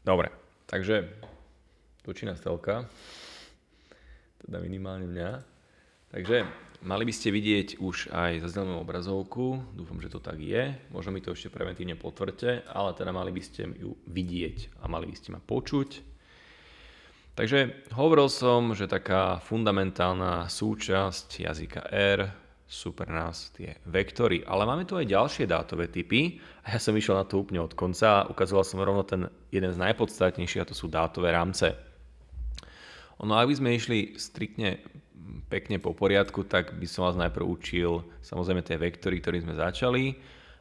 Dobre, takže tučina stelka, teda minimálne mňa. Takže mali by ste vidieť už aj zaznelnú obrazovku, dúfam, že to tak je, možno mi to ešte preventívne potvrďte, ale teda mali by ste ju vidieť a mali by ste ma počuť. Takže hovoril som, že taká fundamentálna súčasť jazyka R sú pre nás tie vektory. Ale máme tu aj ďalšie dátové typy a ja som išiel na to úplne od konca a ukazoval som rovno ten jeden z najpodstatnejších a to sú dátové rámce. Ono, ak by sme išli striktne pekne po poriadku, tak by som vás najprv učil samozrejme tie vektory, ktorým sme začali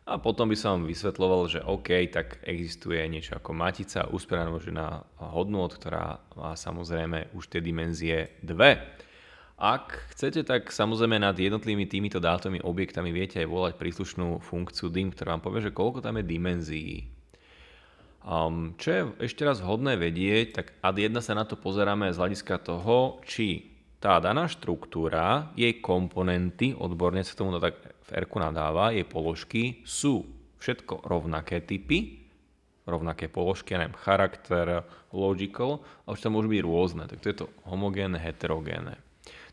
a potom by som vám vysvetloval, že OK, tak existuje niečo ako matica, usprenanožená hodnot, ktorá má samozrejme už tie dimenzie 2 ak chcete, tak samozrejme nad jednotlivými týmito dátovými objektami viete aj volať príslušnú funkciu DIM, ktorá vám povie, že koľko tam je dimenzií. Um, čo je ešte raz hodné vedieť, tak ad 1 sa na to pozeráme z hľadiska toho, či tá daná štruktúra, jej komponenty, odborne sa tomu tak v r nadáva, jej položky sú všetko rovnaké typy, rovnaké položky, neviem, charakter, logical, ale už tam môžu byť rôzne, tak to je to homogénne, heterogénne.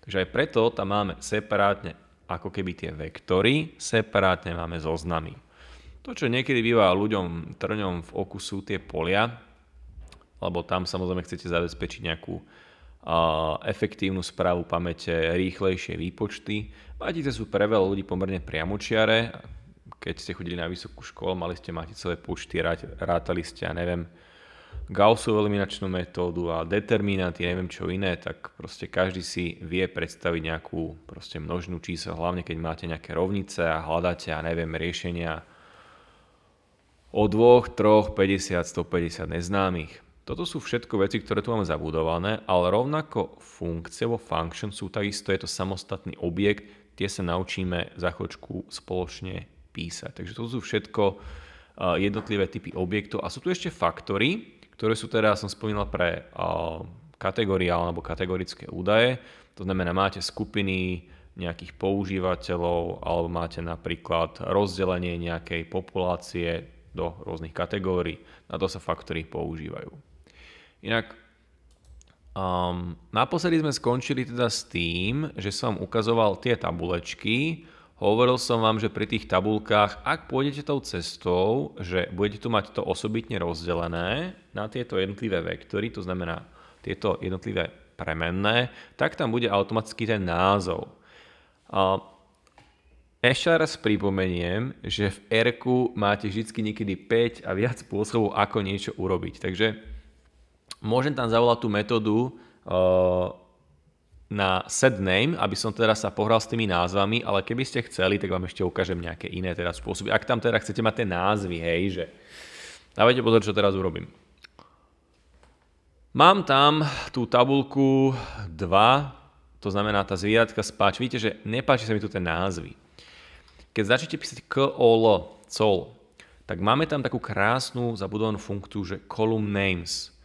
Takže aj preto tam máme separátne ako keby tie vektory, separátne máme zoznamy. To, čo niekedy býva ľuďom trňom v oku, sú tie polia, lebo tam samozrejme chcete zabezpečiť nejakú efektívnu správu pamäte, rýchlejšie výpočty. Matice sú pre veľa ľudí pomerne priamočiare. Keď ste chodili na vysokú školu, mali ste maticové počty, rátali ste, ja neviem, Gaussovú eliminačnú metódu a determinanty, neviem čo iné, tak proste každý si vie predstaviť nejakú proste množnú čísel, hlavne keď máte nejaké rovnice a hľadáte, a neviem, riešenia o dvoch, troch, 50, 150 neznámych. Toto sú všetko veci, ktoré tu máme zabudované, ale rovnako funkcie vo function sú takisto, je to samostatný objekt, tie sa naučíme za chvíľu spoločne písať. Takže to sú všetko eh, jednotlivé typy objektov a sú tu ešte faktory, ktoré sú teda, som spomínal, pre kategórie alebo kategorické údaje. To znamená, máte skupiny nejakých používateľov alebo máte napríklad rozdelenie nejakej populácie do rôznych kategórií. Na to sa faktory používajú. Inak um, naposledy sme skončili teda s tým, že som ukazoval tie tabulečky, Hovoril som vám, že pri tých tabulkách, ak pôjdete tou cestou, že budete tu mať to osobitne rozdelené na tieto jednotlivé vektory, to znamená tieto jednotlivé premenné, tak tam bude automaticky ten názov. A ešte raz pripomeniem, že v r máte vždy niekedy 5 a viac spôsobov, ako niečo urobiť. Takže môžem tam zavolať tú metódu eh, na set name, aby som teda sa pohral s tými názvami, ale keby ste chceli, tak vám ešte ukážem nejaké iné teda spôsoby. Ak tam teda chcete mať tie názvy, hej, že... Dávajte pozor, čo teraz urobím. Mám tam tú tabulku 2, to znamená tá zvieratka spáč. Vidíte, že nepáči sa mi tu tie názvy. Keď začnete písať KOL, col, tak máme tam takú krásnu zabudovanú funkciu, že column names.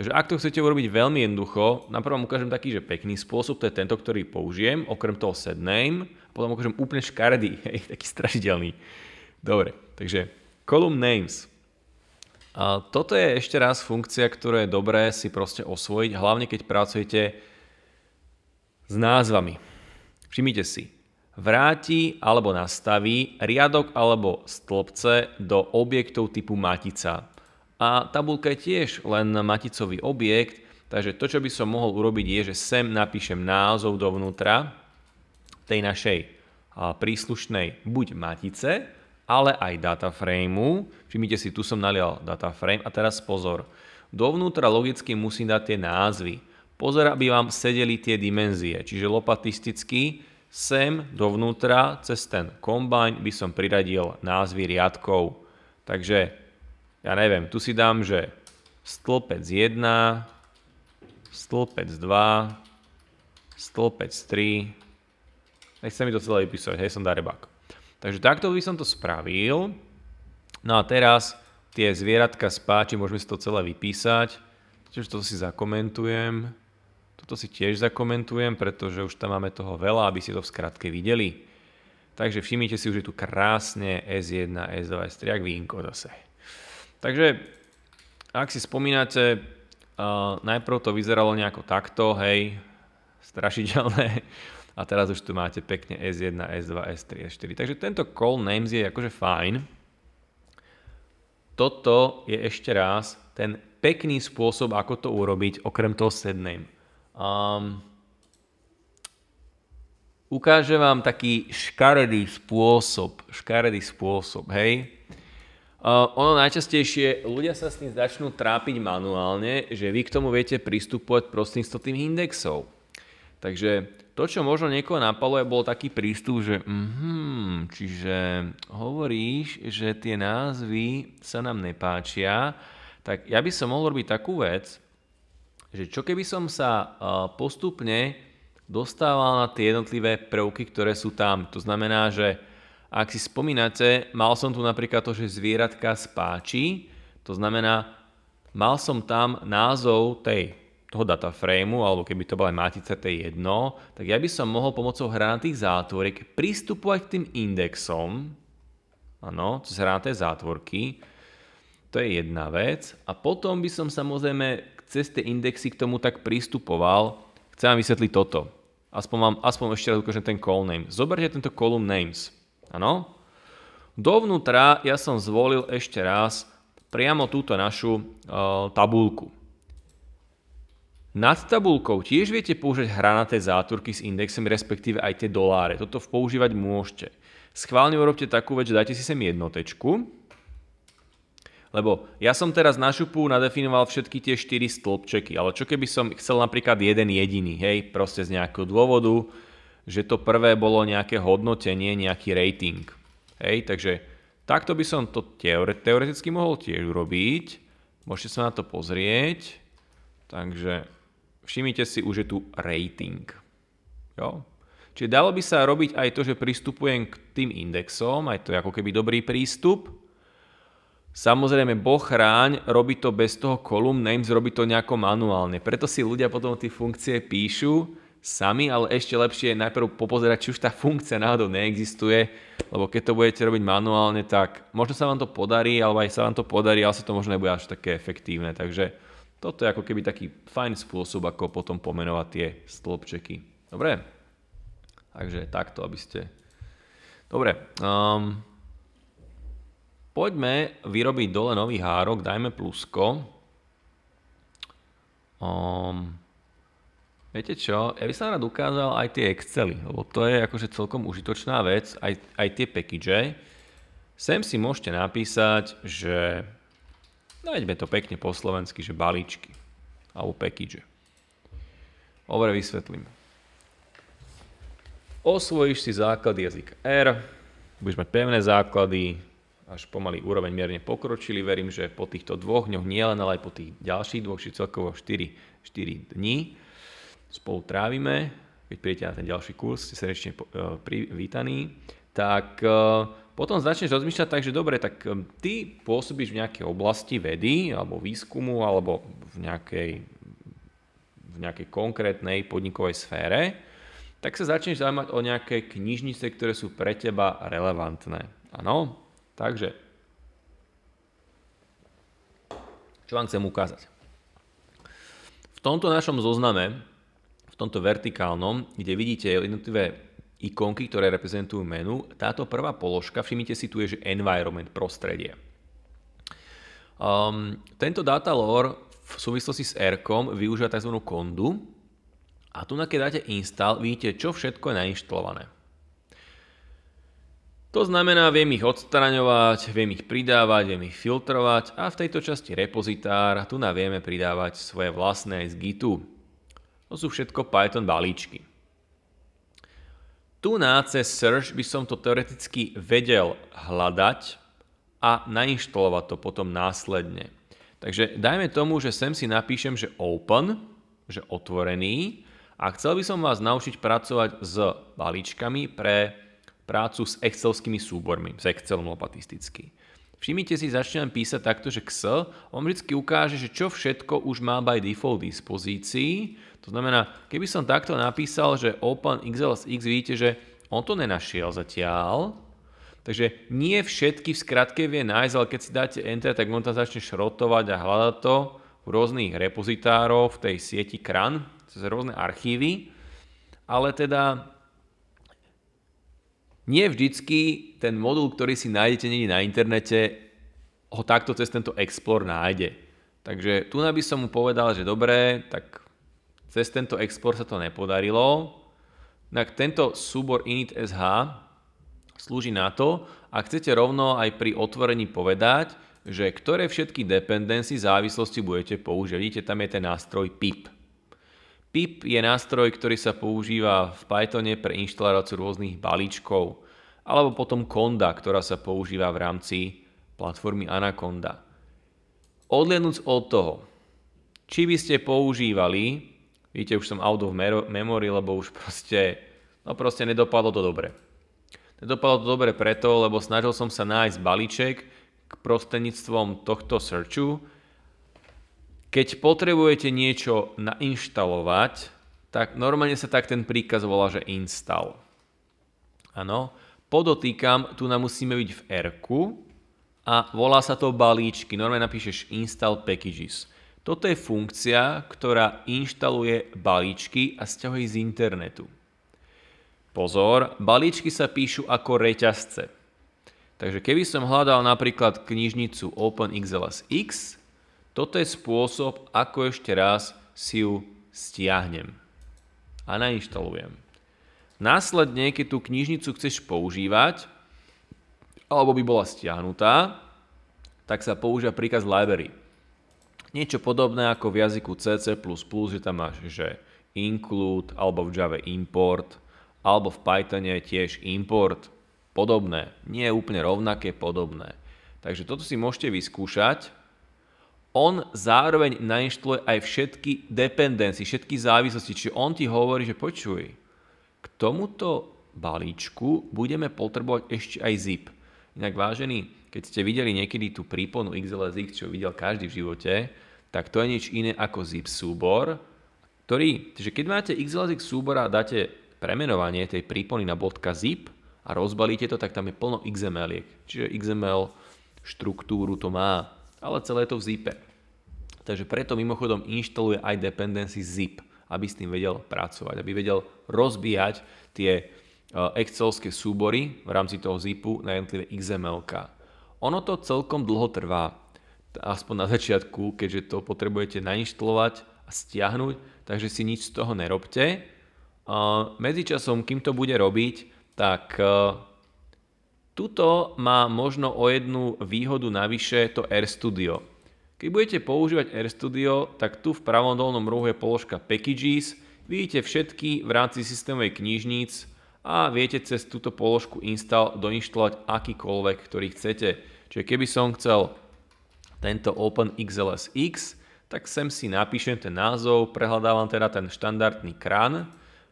Takže ak to chcete urobiť veľmi jednoducho, na vám ukážem taký, že pekný spôsob, to je tento, ktorý použijem, okrem toho set name, potom ukážem úplne škaredý, hej, taký strašidelný. Dobre, takže column names. A toto je ešte raz funkcia, ktorú je dobré si proste osvojiť, hlavne keď pracujete s názvami. Všimnite si, vráti alebo nastaví riadok alebo stĺpce do objektov typu matica. A tabulka je tiež len maticový objekt, takže to, čo by som mohol urobiť, je, že sem napíšem názov dovnútra tej našej príslušnej buď matice, ale aj frameu. Všimnite si, tu som nalial dataframe a teraz pozor. Dovnútra logicky musím dať tie názvy. Pozor, aby vám sedeli tie dimenzie. Čiže lopatisticky sem dovnútra cez ten combine by som priradil názvy riadkov. Takže ja neviem, tu si dám, že stĺpec 1, stĺpec 2, stĺpec 3, nechcem mi to celé vypísať, hej, som darebák. Takže takto by som to spravil. No a teraz tie zvieratka z páči, môžeme si to celé vypísať. Čiže toto si zakomentujem. Toto si tiež zakomentujem, pretože už tam máme toho veľa, aby ste to v skratke videli. Takže všimnite si, už je tu krásne S1, S2, S3, jak vínko zase. Takže ak si spomínate, uh, najprv to vyzeralo nejako takto, hej, strašidelné. A teraz už tu máte pekne S1, S2, S3, S4. Takže tento call names je akože fajn. Toto je ešte raz ten pekný spôsob, ako to urobiť, okrem toho set name. Um, ukáže vám taký škaredý spôsob, škaredý spôsob, hej? Uh, ono najčastejšie, ľudia sa s tým začnú trápiť manuálne, že vy k tomu viete pristupovať prostredníctvom tých indexov. Takže to, čo možno niekoho napalo, je bol taký prístup, že mm, čiže hovoríš, že tie názvy sa nám nepáčia, tak ja by som mohol robiť takú vec, že čo keby som sa eh, postupne dostával na tie jednotlivé prvky, ktoré sú tam. To znamená, že ak si spomínate, mal som tu napríklad to, že zvieratka spáči, to znamená, mal som tam názov tej, toho frameu, alebo keby to bola aj matica, tej jedno, tak ja by som mohol pomocou hranatých zátvorek pristupovať k tým indexom, áno, cez hranaté zátvorky, to je jedna vec, a potom by som samozrejme cez tie indexy k tomu tak pristupoval, chcem vám vysvetliť toto. Aspoň, vám, aspoň ešte raz ukážem ten call name. Zoberte tento column names. Áno? Dovnútra ja som zvolil ešte raz priamo túto našu e, tabulku. Nad tabulkou tiež viete použiť hranaté záturky s indexem, respektíve aj tie doláre. Toto používať môžete. Schválne urobte takú vec, že dajte si sem jednotečku, lebo ja som teraz na šupu nadefinoval všetky tie 4 stĺpčeky, ale čo keby som chcel napríklad jeden jediný, hej, proste z nejakého dôvodu, že to prvé bolo nejaké hodnotenie, nejaký rating. Hej, takže takto by som to teoreticky mohol tiež urobiť. Môžete sa na to pozrieť. Takže všimnite si, už je tu rating. Jo? Čiže dalo by sa robiť aj to, že pristupujem k tým indexom, aj to je ako keby dobrý prístup. Samozrejme, boh chráň, robí to bez toho column names, robí to nejako manuálne. Preto si ľudia potom tie funkcie píšu, sami, ale ešte lepšie je najprv popozerať, či už tá funkcia náhodou neexistuje, lebo keď to budete robiť manuálne, tak možno sa vám to podarí, alebo aj sa vám to podarí, ale sa to možno nebude až také efektívne. Takže toto je ako keby taký fajn spôsob, ako potom pomenovať tie stĺpčeky. Dobre? Takže takto, aby ste... Dobre. Um, poďme vyrobiť dole nový hárok, dajme plusko. Um, Viete čo, ja by som rád ukázal aj tie Excely, lebo to je akože celkom užitočná vec, aj, aj tie package. Sem si môžete napísať, že najďme to pekne po slovensky, že balíčky alebo package. Dobre, vysvetlím. Osvojíš si základ jazyk R, budeš mať pevné základy, až pomaly úroveň mierne pokročili. Verím, že po týchto dvoch dňoch, nielen, ale aj po tých ďalších dvoch, či celkovo 4, 4 dní, spolu trávime, keď príjete na ten ďalší kurz, ste srdečne e, privítaní, tak e, potom začneš rozmýšľať tak, že dobre, tak e, ty pôsobíš v nejakej oblasti vedy alebo výskumu alebo v nejakej, v nejakej konkrétnej podnikovej sfére, tak sa začneš zaujímať o nejaké knižnice, ktoré sú pre teba relevantné. Áno? Takže, čo vám chcem ukázať? V tomto našom zozname tomto vertikálnom, kde vidíte jednotlivé ikonky, ktoré reprezentujú menu. Táto prvá položka, všimnite si tu je, že environment, prostredie. Um, tento data lore v súvislosti s R-kom využíva tzv. kondu a tu na keď dáte install, vidíte, čo všetko je nainštalované. To znamená, viem ich odstraňovať, viem ich pridávať, viem ich filtrovať a v tejto časti repozitár tu na vieme pridávať svoje vlastné z Gitu. To sú všetko Python balíčky. Tu na cez search by som to teoreticky vedel hľadať a nainštalovať to potom následne. Takže dajme tomu, že sem si napíšem, že open, že otvorený a chcel by som vás naučiť pracovať s balíčkami pre prácu s excelskými súbormi, s Excelom lopatisticky. Všimnite si, začnem písať takto, že XL, on vždy ukáže, že čo všetko už má by default dispozícii, to znamená, keby som takto napísal, že Open XLSX, vidíte, že on to nenašiel zatiaľ, takže nie všetky v skratke vie nájsť, ale keď si dáte Enter, tak on tam začne šrotovať a hľadať to v rôznych repozitárov, v tej sieti CRAN, cez rôzne archívy, ale teda nie vždycky ten modul, ktorý si nájdete niekde na internete, ho takto cez tento Explore nájde. Takže tu by som mu povedal, že dobré, tak cez tento export sa to nepodarilo. Tak tento súbor init.sh slúži na to, ak chcete rovno aj pri otvorení povedať, že ktoré všetky dependency závislosti budete použiť. Vidíte, tam je ten nástroj pip. Pip je nástroj, ktorý sa používa v Pythone pre inštaláciu rôznych balíčkov, alebo potom konda, ktorá sa používa v rámci platformy Anaconda. Odliadnúc od toho, či by ste používali Víte, už som out of memory, lebo už proste, no proste nedopadlo to dobre. Nedopadlo to dobre preto, lebo snažil som sa nájsť balíček k prostredníctvom tohto searchu. Keď potrebujete niečo nainštalovať, tak normálne sa tak ten príkaz volá, že install. Áno. Podotýkam, tu nám musíme byť v r a volá sa to balíčky. Normálne napíšeš install packages. Toto je funkcia, ktorá inštaluje balíčky a stiahuje z internetu. Pozor, balíčky sa píšu ako reťazce. Takže keby som hľadal napríklad knižnicu OpenXLSX, toto je spôsob, ako ešte raz si ju stiahnem a nainštalujem. Následne, keď tú knižnicu chceš používať, alebo by bola stiahnutá, tak sa používa príkaz library. Niečo podobné ako v jazyku CC++, že tam máš že include, alebo v Java import, alebo v Pythone tiež import. Podobné, nie je úplne rovnaké, podobné. Takže toto si môžete vyskúšať. On zároveň nainštaluje aj všetky dependencie, všetky závislosti. Čiže on ti hovorí, že počuj, k tomuto balíčku budeme potrebovať ešte aj zip. Inak vážený, keď ste videli niekedy tú príponu XLSX, čo videl každý v živote, tak to je nič iné ako zip súbor, ktorý, že keď máte XLSX súbor a dáte premenovanie tej prípony na .zip a rozbalíte to, tak tam je plno XML-iek. Čiže XML štruktúru to má, ale celé je to v zipe. Takže preto mimochodom inštaluje aj dependency zip, aby s tým vedel pracovať, aby vedel rozbíjať tie eh, excelské súbory v rámci toho zipu na jednotlivé XML-ka. Ono to celkom dlho trvá, aspoň na začiatku, keďže to potrebujete nainštalovať a stiahnuť, takže si nič z toho nerobte. Medzičasom, kým to bude robiť, tak e, tuto má možno o jednu výhodu navyše to RStudio. Keď budete používať RStudio, tak tu v pravom dolnom rohu je položka Packages, vidíte všetky v rámci systémovej knižníc a viete cez túto položku install doinštalovať akýkoľvek, ktorý chcete. Čiže keby som chcel tento OpenXLSX, tak sem si napíšem ten názov, prehľadávam teda ten štandardný kran.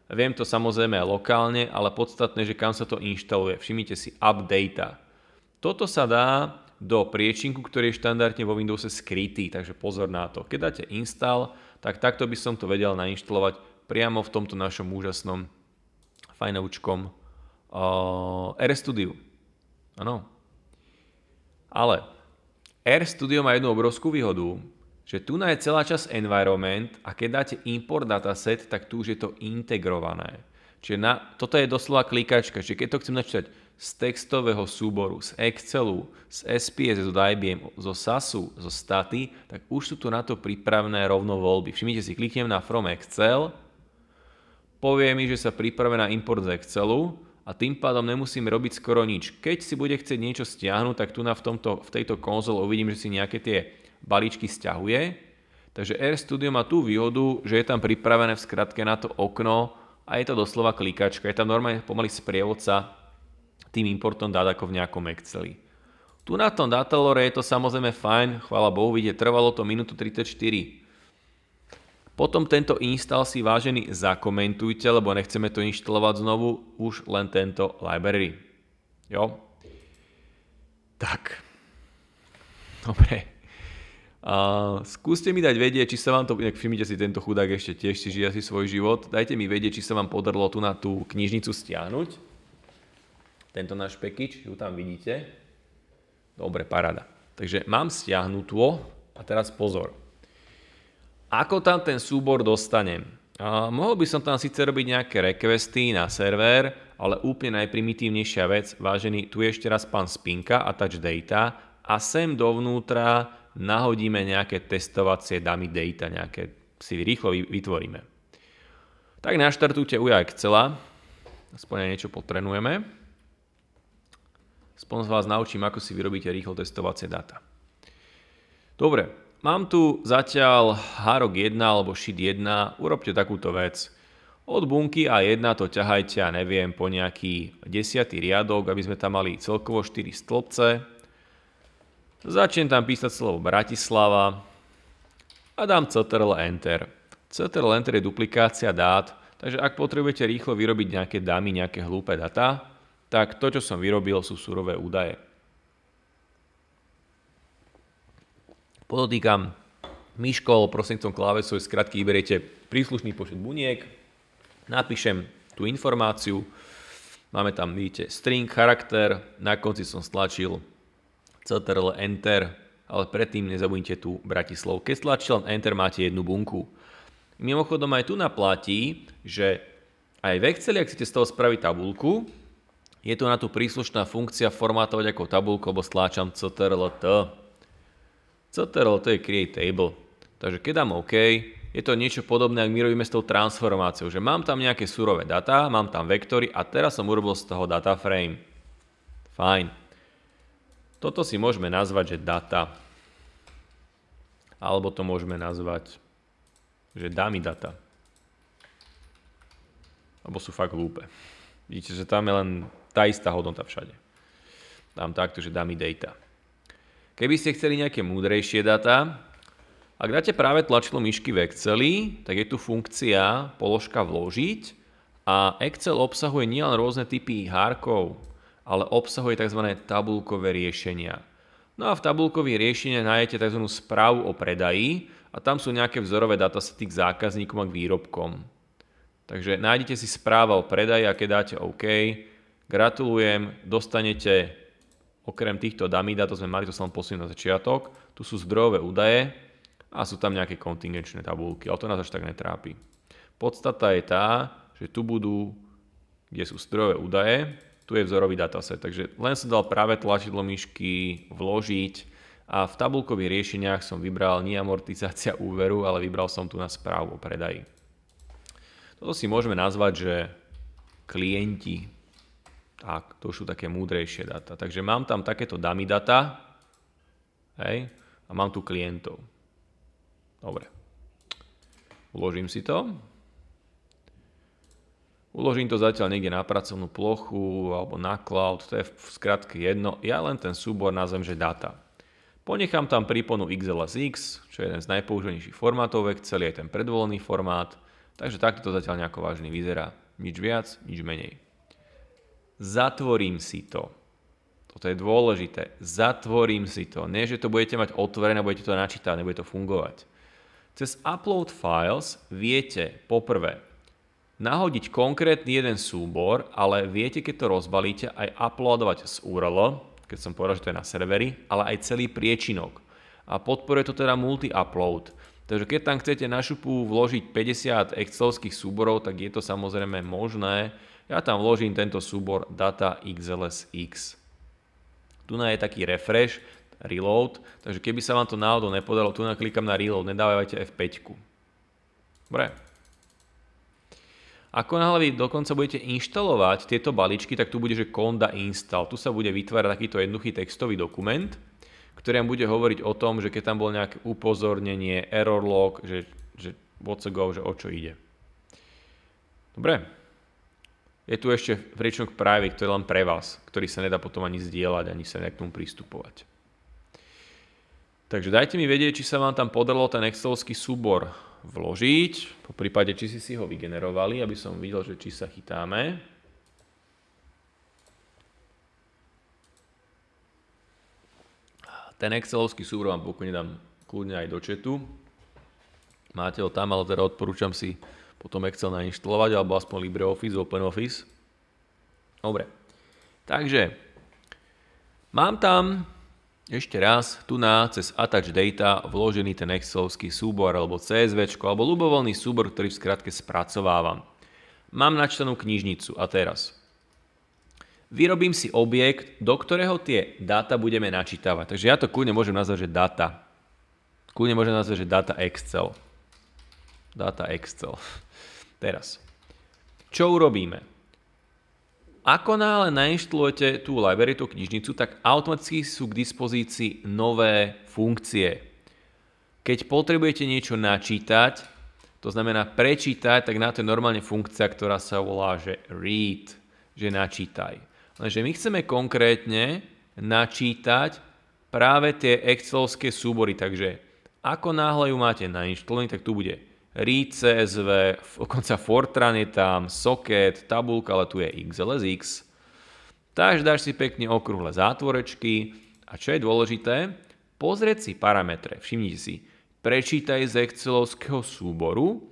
Viem to samozrejme lokálne, ale podstatné, že kam sa to inštaluje. Všimnite si updata. Toto sa dá do priečinku, ktorý je štandardne vo Windowse skrytý, takže pozor na to. Keď dáte install, tak takto by som to vedel nainštalovať priamo v tomto našom úžasnom fajnoučkom uh, Air Studio. Áno. Ale Air Studio má jednu obrovskú výhodu, že tu na je celá čas environment a keď dáte import dataset, tak tu už je to integrované. Čiže na, toto je doslova klikačka, čiže keď to chcem načítať z textového súboru, z Excelu, z SPS, z IBM, zo SASu, zo Staty, tak už sú tu na to pripravené rovno voľby. Všimnite si, kliknem na From Excel, povie mi, že sa priprave na import z Excelu a tým pádom nemusím robiť skoro nič. Keď si bude chcieť niečo stiahnuť, tak tu na v, tomto, v tejto konzole uvidím, že si nejaké tie balíčky stiahuje. Takže RStudio má tú výhodu, že je tam pripravené v skratke na to okno a je to doslova klikačka. Je tam normálne pomaly sprievodca tým importom dát ako v nejakom Exceli. Tu na tom datalore je to samozrejme fajn, chvála Bohu, vidie, trvalo to minútu 34. Potom tento install si vážený zakomentujte, lebo nechceme to inštalovať znovu, už len tento library. Jo? Tak. Dobre. Uh, skúste mi dať vedieť, či sa vám to, inak všimnite si tento chudák ešte tiež si žije si svoj život, dajte mi vedieť, či sa vám podarilo tu na tú knižnicu stiahnuť. Tento náš pekič, ju tam vidíte. Dobre, parada. Takže mám stiahnutú a teraz pozor ako tam ten súbor dostanem. A mohol by som tam síce robiť nejaké requesty na server, ale úplne najprimitívnejšia vec, vážený, tu je ešte raz pán Spinka, touch data a sem dovnútra nahodíme nejaké testovacie dummy data, nejaké si rýchlo vytvoríme. Tak naštartujte UJA Excela, aspoň niečo potrenujeme. Aspoň vás naučím, ako si vyrobíte rýchlo testovacie data. Dobre, Mám tu zatiaľ hárok 1 alebo šit 1, urobte takúto vec. Od bunky A1 to ťahajte, ja neviem, po nejaký desiatý riadok, aby sme tam mali celkovo 4 stĺpce. Začnem tam písať slovo Bratislava a dám Ctrl Enter. Ctrl Enter je duplikácia dát, takže ak potrebujete rýchlo vyrobiť nejaké dámy, nejaké hlúpe data, tak to, čo som vyrobil, sú surové údaje. Podotýkam, myškol prosím klávesu je skratky vyberiete príslušný počet buniek, napíšem tú informáciu, máme tam, vidíte, string, charakter, na konci som stlačil ctrl enter, ale predtým nezabudnite tu Bratislav. Keď stlačil enter, máte jednu bunku. Mimochodom aj tu naplatí, že aj v Exceli, ak chcete z toho spraviť tabulku, je tu na tú príslušná funkcia formátovať ako tabulku, lebo stláčam ctrl t. CTRL to je create table. Takže keď dám OK, je to niečo podobné, ak my robíme s tou transformáciou, že mám tam nejaké surové data, mám tam vektory a teraz som urobil z toho data frame. Fajn. Toto si môžeme nazvať, že data. Alebo to môžeme nazvať, že dámy data. Lebo sú fakt hlúpe. Vidíte, že tam je len tá istá hodnota všade. Dám takto, že dámy data. Keby ste chceli nejaké múdrejšie data, ak dáte práve tlačilo myšky v Exceli, tak je tu funkcia položka vložiť a Excel obsahuje nielen rôzne typy hárkov, er ale obsahuje tzv. tabulkové riešenia. No a v tabulkových riešeniach nájdete tzv. správu o predaji a tam sú nejaké vzorové datasety k zákazníkom a k výrobkom. Takže nájdete si správa o predaji a keď dáte OK, gratulujem, dostanete Okrem týchto damida, to sme mali, to som posunul na začiatok, tu sú zdrojové údaje a sú tam nejaké kontingenčné tabulky, ale to nás až tak netrápi. Podstata je tá, že tu budú, kde sú zdrojové údaje, tu je vzorový dataset. Takže len som dal práve tlačidlo myšky, vložiť a v tabulkových riešeniach som vybral nie amortizácia úveru, ale vybral som tu na správu o predaji. Toto si môžeme nazvať, že klienti tak, to už sú také múdrejšie data. Takže mám tam takéto dummy data hej, a mám tu klientov. Dobre. Uložím si to. Uložím to zatiaľ niekde na pracovnú plochu alebo na cloud, to je v skratke jedno. Ja len ten súbor nazvem, že data. Ponechám tam príponu XLSX, čo je jeden z najpoužívanejších formátov celý je ten predvolený formát, takže takto to zatiaľ nejako vážne vyzerá. Nič viac, nič menej zatvorím si to. Toto je dôležité. Zatvorím si to. Nie, že to budete mať otvorené, budete to načítať, nebude to fungovať. Cez Upload Files viete poprvé nahodiť konkrétny jeden súbor, ale viete, keď to rozbalíte, aj uploadovať z URL, keď som povedal, že to je na serveri, ale aj celý priečinok. A podporuje to teda multi-upload. Takže keď tam chcete na šupu vložiť 50 excelovských súborov, tak je to samozrejme možné, ja tam vložím tento súbor data xlsx. Tu je taký refresh, reload, takže keby sa vám to náhodou nepodalo, tu klikám na reload, nedávajte F5. Dobre. Ako náhle vy dokonca budete inštalovať tieto balíčky, tak tu bude, že konda install. Tu sa bude vytvárať takýto jednoduchý textový dokument, ktorý vám bude hovoriť o tom, že keď tam bol nejaké upozornenie, error log, že, že what's go, že o čo ide. Dobre je tu ešte priečnok private, to je len pre vás, ktorý sa nedá potom ani zdieľať, ani sa nejak k tomu pristupovať. Takže dajte mi vedieť, či sa vám tam podarilo ten excelovský súbor vložiť, po prípade, či si si ho vygenerovali, aby som videl, že či sa chytáme. Ten excelovský súbor vám pokojne dám kľudne aj do četu. Máte ho tam, ale teda odporúčam si potom Excel nainštalovať, alebo aspoň LibreOffice, OpenOffice. Dobre, takže mám tam ešte raz tu na cez Attach Data vložený ten Excelovský súbor alebo CSV alebo ľubovoľný súbor, ktorý v skratke spracovávam. Mám načtenú knižnicu a teraz vyrobím si objekt, do ktorého tie dáta budeme načítavať. Takže ja to kľudne môžem nazvať, že data. Kľudne môžem nazvať, že data Excel. Data Excel. Teraz, čo urobíme? Ako náhle nainštalujete tú library, tú knižnicu, tak automaticky sú k dispozícii nové funkcie. Keď potrebujete niečo načítať, to znamená prečítať, tak na to je normálne funkcia, ktorá sa volá, že read, že načítaj. Lenže my chceme konkrétne načítať práve tie excelovské súbory, takže ako náhle ju máte nainštalovaný, tak tu bude CSV, dokonca Fortran je tam, socket, tabulka, ale tu je XLSX. Takže dáš si pekne okrúhle zátvorečky a čo je dôležité, pozrieť si parametre. Všimnite si, prečítaj z Excelovského súboru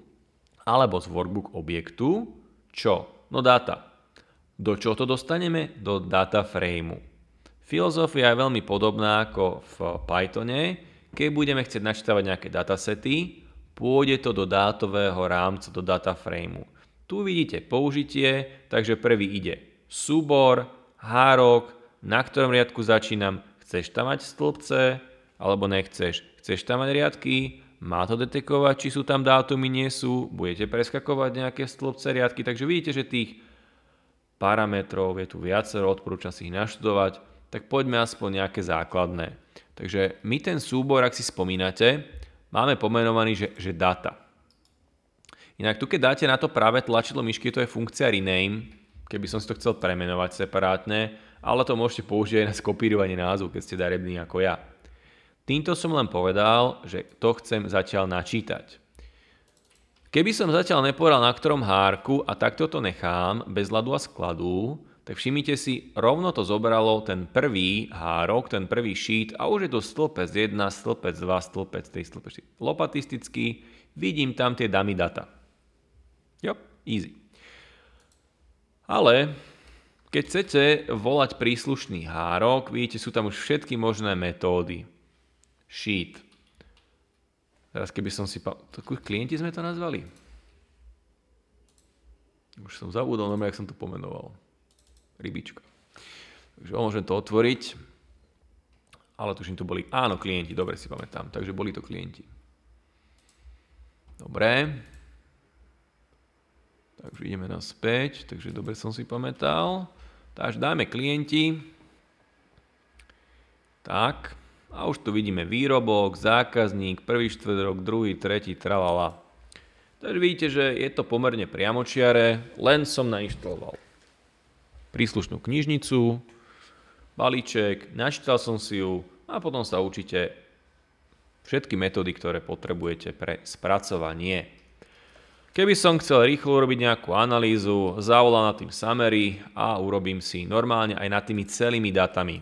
alebo z workbook objektu, čo? No data. Do čoho to dostaneme? Do data frameu. Filozofia je veľmi podobná ako v Pythone. Keď budeme chcieť načítavať nejaké datasety, pôjde to do dátového rámca, do data frameu. Tu vidíte použitie, takže prvý ide súbor, hárok, na ktorom riadku začínam, chceš tam mať stĺpce, alebo nechceš, chceš tam mať riadky, má to detekovať, či sú tam dátumy, nie sú, budete preskakovať nejaké stĺpce, riadky, takže vidíte, že tých parametrov je tu viacero, odporúčam si ich naštudovať, tak poďme aspoň nejaké základné. Takže my ten súbor, ak si spomínate, máme pomenovaný, že, že data. Inak tu, keď dáte na to práve tlačidlo myšky, to je funkcia rename, keby som si to chcel premenovať separátne, ale to môžete použiť aj na skopírovanie názvu, keď ste darební ako ja. Týmto som len povedal, že to chcem zatiaľ načítať. Keby som zatiaľ nepovedal na ktorom hárku a takto to nechám, bez ladu a skladu, tak všimnite si, rovno to zobralo ten prvý hárok, ten prvý šít a už je to stĺpec 1, stĺpec 2, stĺpec 3, stĺpec 4. Lopatisticky vidím tam tie dummy data. Jo, easy. Ale keď chcete volať príslušný hárok, vidíte, sú tam už všetky možné metódy. Sheet. Teraz keby som si... takú Klienti sme to nazvali? Už som zabudol, neviem, jak som to pomenoval rybička. Takže môžem to otvoriť, ale tuším, tu boli, áno, klienti, dobre si pamätám, takže boli to klienti. Dobre. Takže ideme naspäť, takže dobre som si pamätal. Takže dajme klienti. Tak. A už tu vidíme výrobok, zákazník, prvý rok, druhý, tretí, tralala. Takže vidíte, že je to pomerne priamočiare, len som nainštaloval príslušnú knižnicu, balíček, načítal som si ju a potom sa určite všetky metódy, ktoré potrebujete pre spracovanie. Keby som chcel rýchlo urobiť nejakú analýzu, zavolám na tým summary a urobím si normálne aj nad tými celými datami.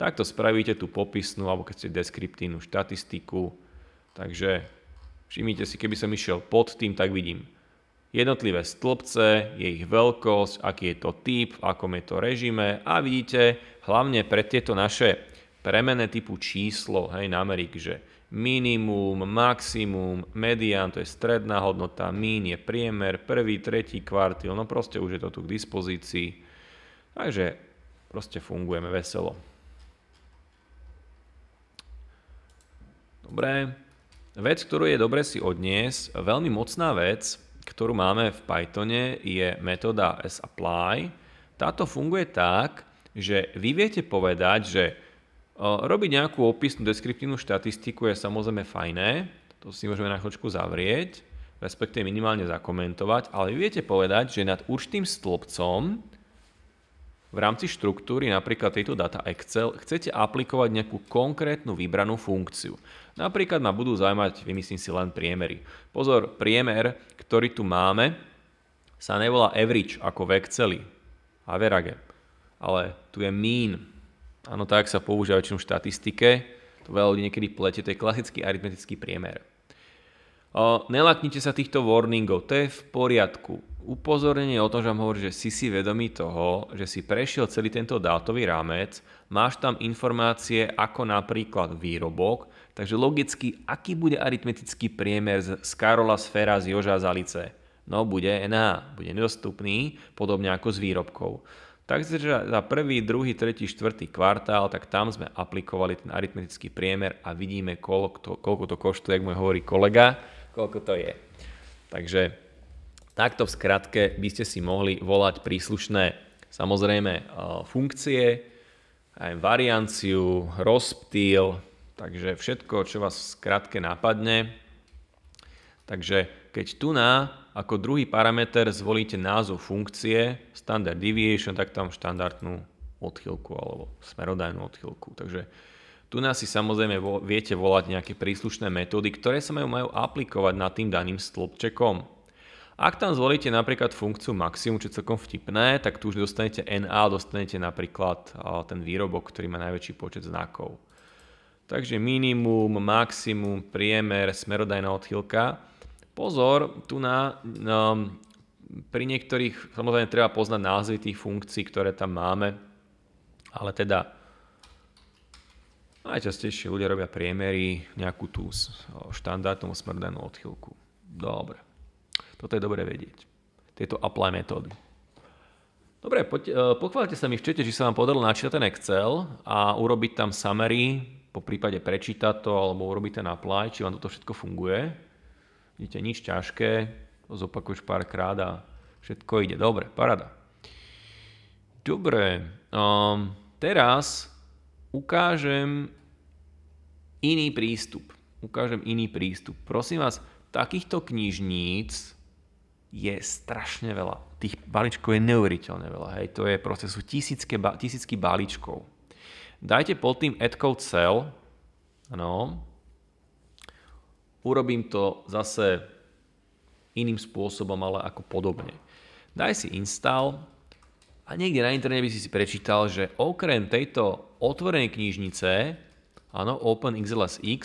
Takto spravíte tú popisnú alebo keď ste deskriptívnu štatistiku. Takže všimnite si, keby som išiel pod tým, tak vidím jednotlivé stĺpce, ich veľkosť, aký je to typ, v akom je to režime a vidíte hlavne pre tieto naše premene typu číslo, hej, namerik, že minimum, maximum, median, to je stredná hodnota, mín je priemer, prvý, tretí kvartil, no proste už je to tu k dispozícii. Takže proste fungujeme veselo. Dobre, vec, ktorú je dobre si odniesť, veľmi mocná vec, ktorú máme v Pythone, je metóda sapply. Táto funguje tak, že vy viete povedať, že e, robiť nejakú opisnú deskriptívnu štatistiku je samozrejme fajné, to si môžeme na chvíľočku zavrieť, respektíve minimálne zakomentovať, ale vy viete povedať, že nad určitým stĺpcom v rámci štruktúry napríklad tejto data Excel chcete aplikovať nejakú konkrétnu vybranú funkciu. Napríklad ma budú zaujímať, vymyslím si len priemery. Pozor, priemer ktorý tu máme, sa nevolá average ako v Exceli, average, ale tu je mean. Áno, tak sa používa väčšinou v štatistike, to veľa ľudí niekedy plete, to je klasický aritmetický priemer. O, nelaknite sa týchto warningov, to je v poriadku. Upozornenie o tom, že vám hovorí, že si si vedomý toho, že si prešiel celý tento dátový rámec, máš tam informácie ako napríklad výrobok, Takže logicky, aký bude aritmetický priemer z, z Karola Sfera z Joža Zalice? No bude NH, bude nedostupný, podobne ako s výrobkou. Takže za prvý, druhý, tretí, štvrtý kvartál, tak tam sme aplikovali ten aritmetický priemer a vidíme, koľko to, koľko to koštuje, ak môj hovorí kolega, koľko to je. Takže takto v skratke by ste si mohli volať príslušné samozrejme eh, funkcie, aj varianciu, rozptýl, Takže všetko, čo vás skrátke nápadne. Takže keď tu na ako druhý parameter zvolíte názov funkcie, standard deviation, tak tam štandardnú odchylku alebo smerodajnú odchylku. Takže tu nás si samozrejme vo, viete volať nejaké príslušné metódy, ktoré sa majú, majú aplikovať nad tým daným stĺpčekom. Ak tam zvolíte napríklad funkciu maximum, čo je celkom vtipné, tak tu už dostanete NA, dostanete napríklad ten výrobok, ktorý má najväčší počet znakov. Takže minimum, maximum, priemer, smerodajná odchýlka. Pozor, tu na, um, pri niektorých samozrejme treba poznať názvy tých funkcií, ktoré tam máme, ale teda najčastejšie ľudia robia priemery, nejakú tú štandardnú smerodajnú odchýlku. Dobre, toto je dobre vedieť. Tieto apply metódy. Dobre, poď, eh, pochváľte sa mi v čete, že sa vám podarilo načítať ten Excel a urobiť tam summary po prípade prečíta to alebo urobiť ten apply, či vám toto všetko funguje. Vidíte, nič ťažké, to zopakuješ párkrát a všetko ide. Dobre, parada. Dobre, um, teraz ukážem iný prístup. Ukážem iný prístup. Prosím vás, takýchto knižníc je strašne veľa. Tých balíčkov je neuveriteľne veľa. Hej. To je proste, sú tisícky balíčkov. Dajte pod tým add code cell. Urobím to zase iným spôsobom, ale ako podobne. Daj si install a niekde na internete by si si prečítal, že okrem tejto otvorenej knižnice, áno, OpenXLSX,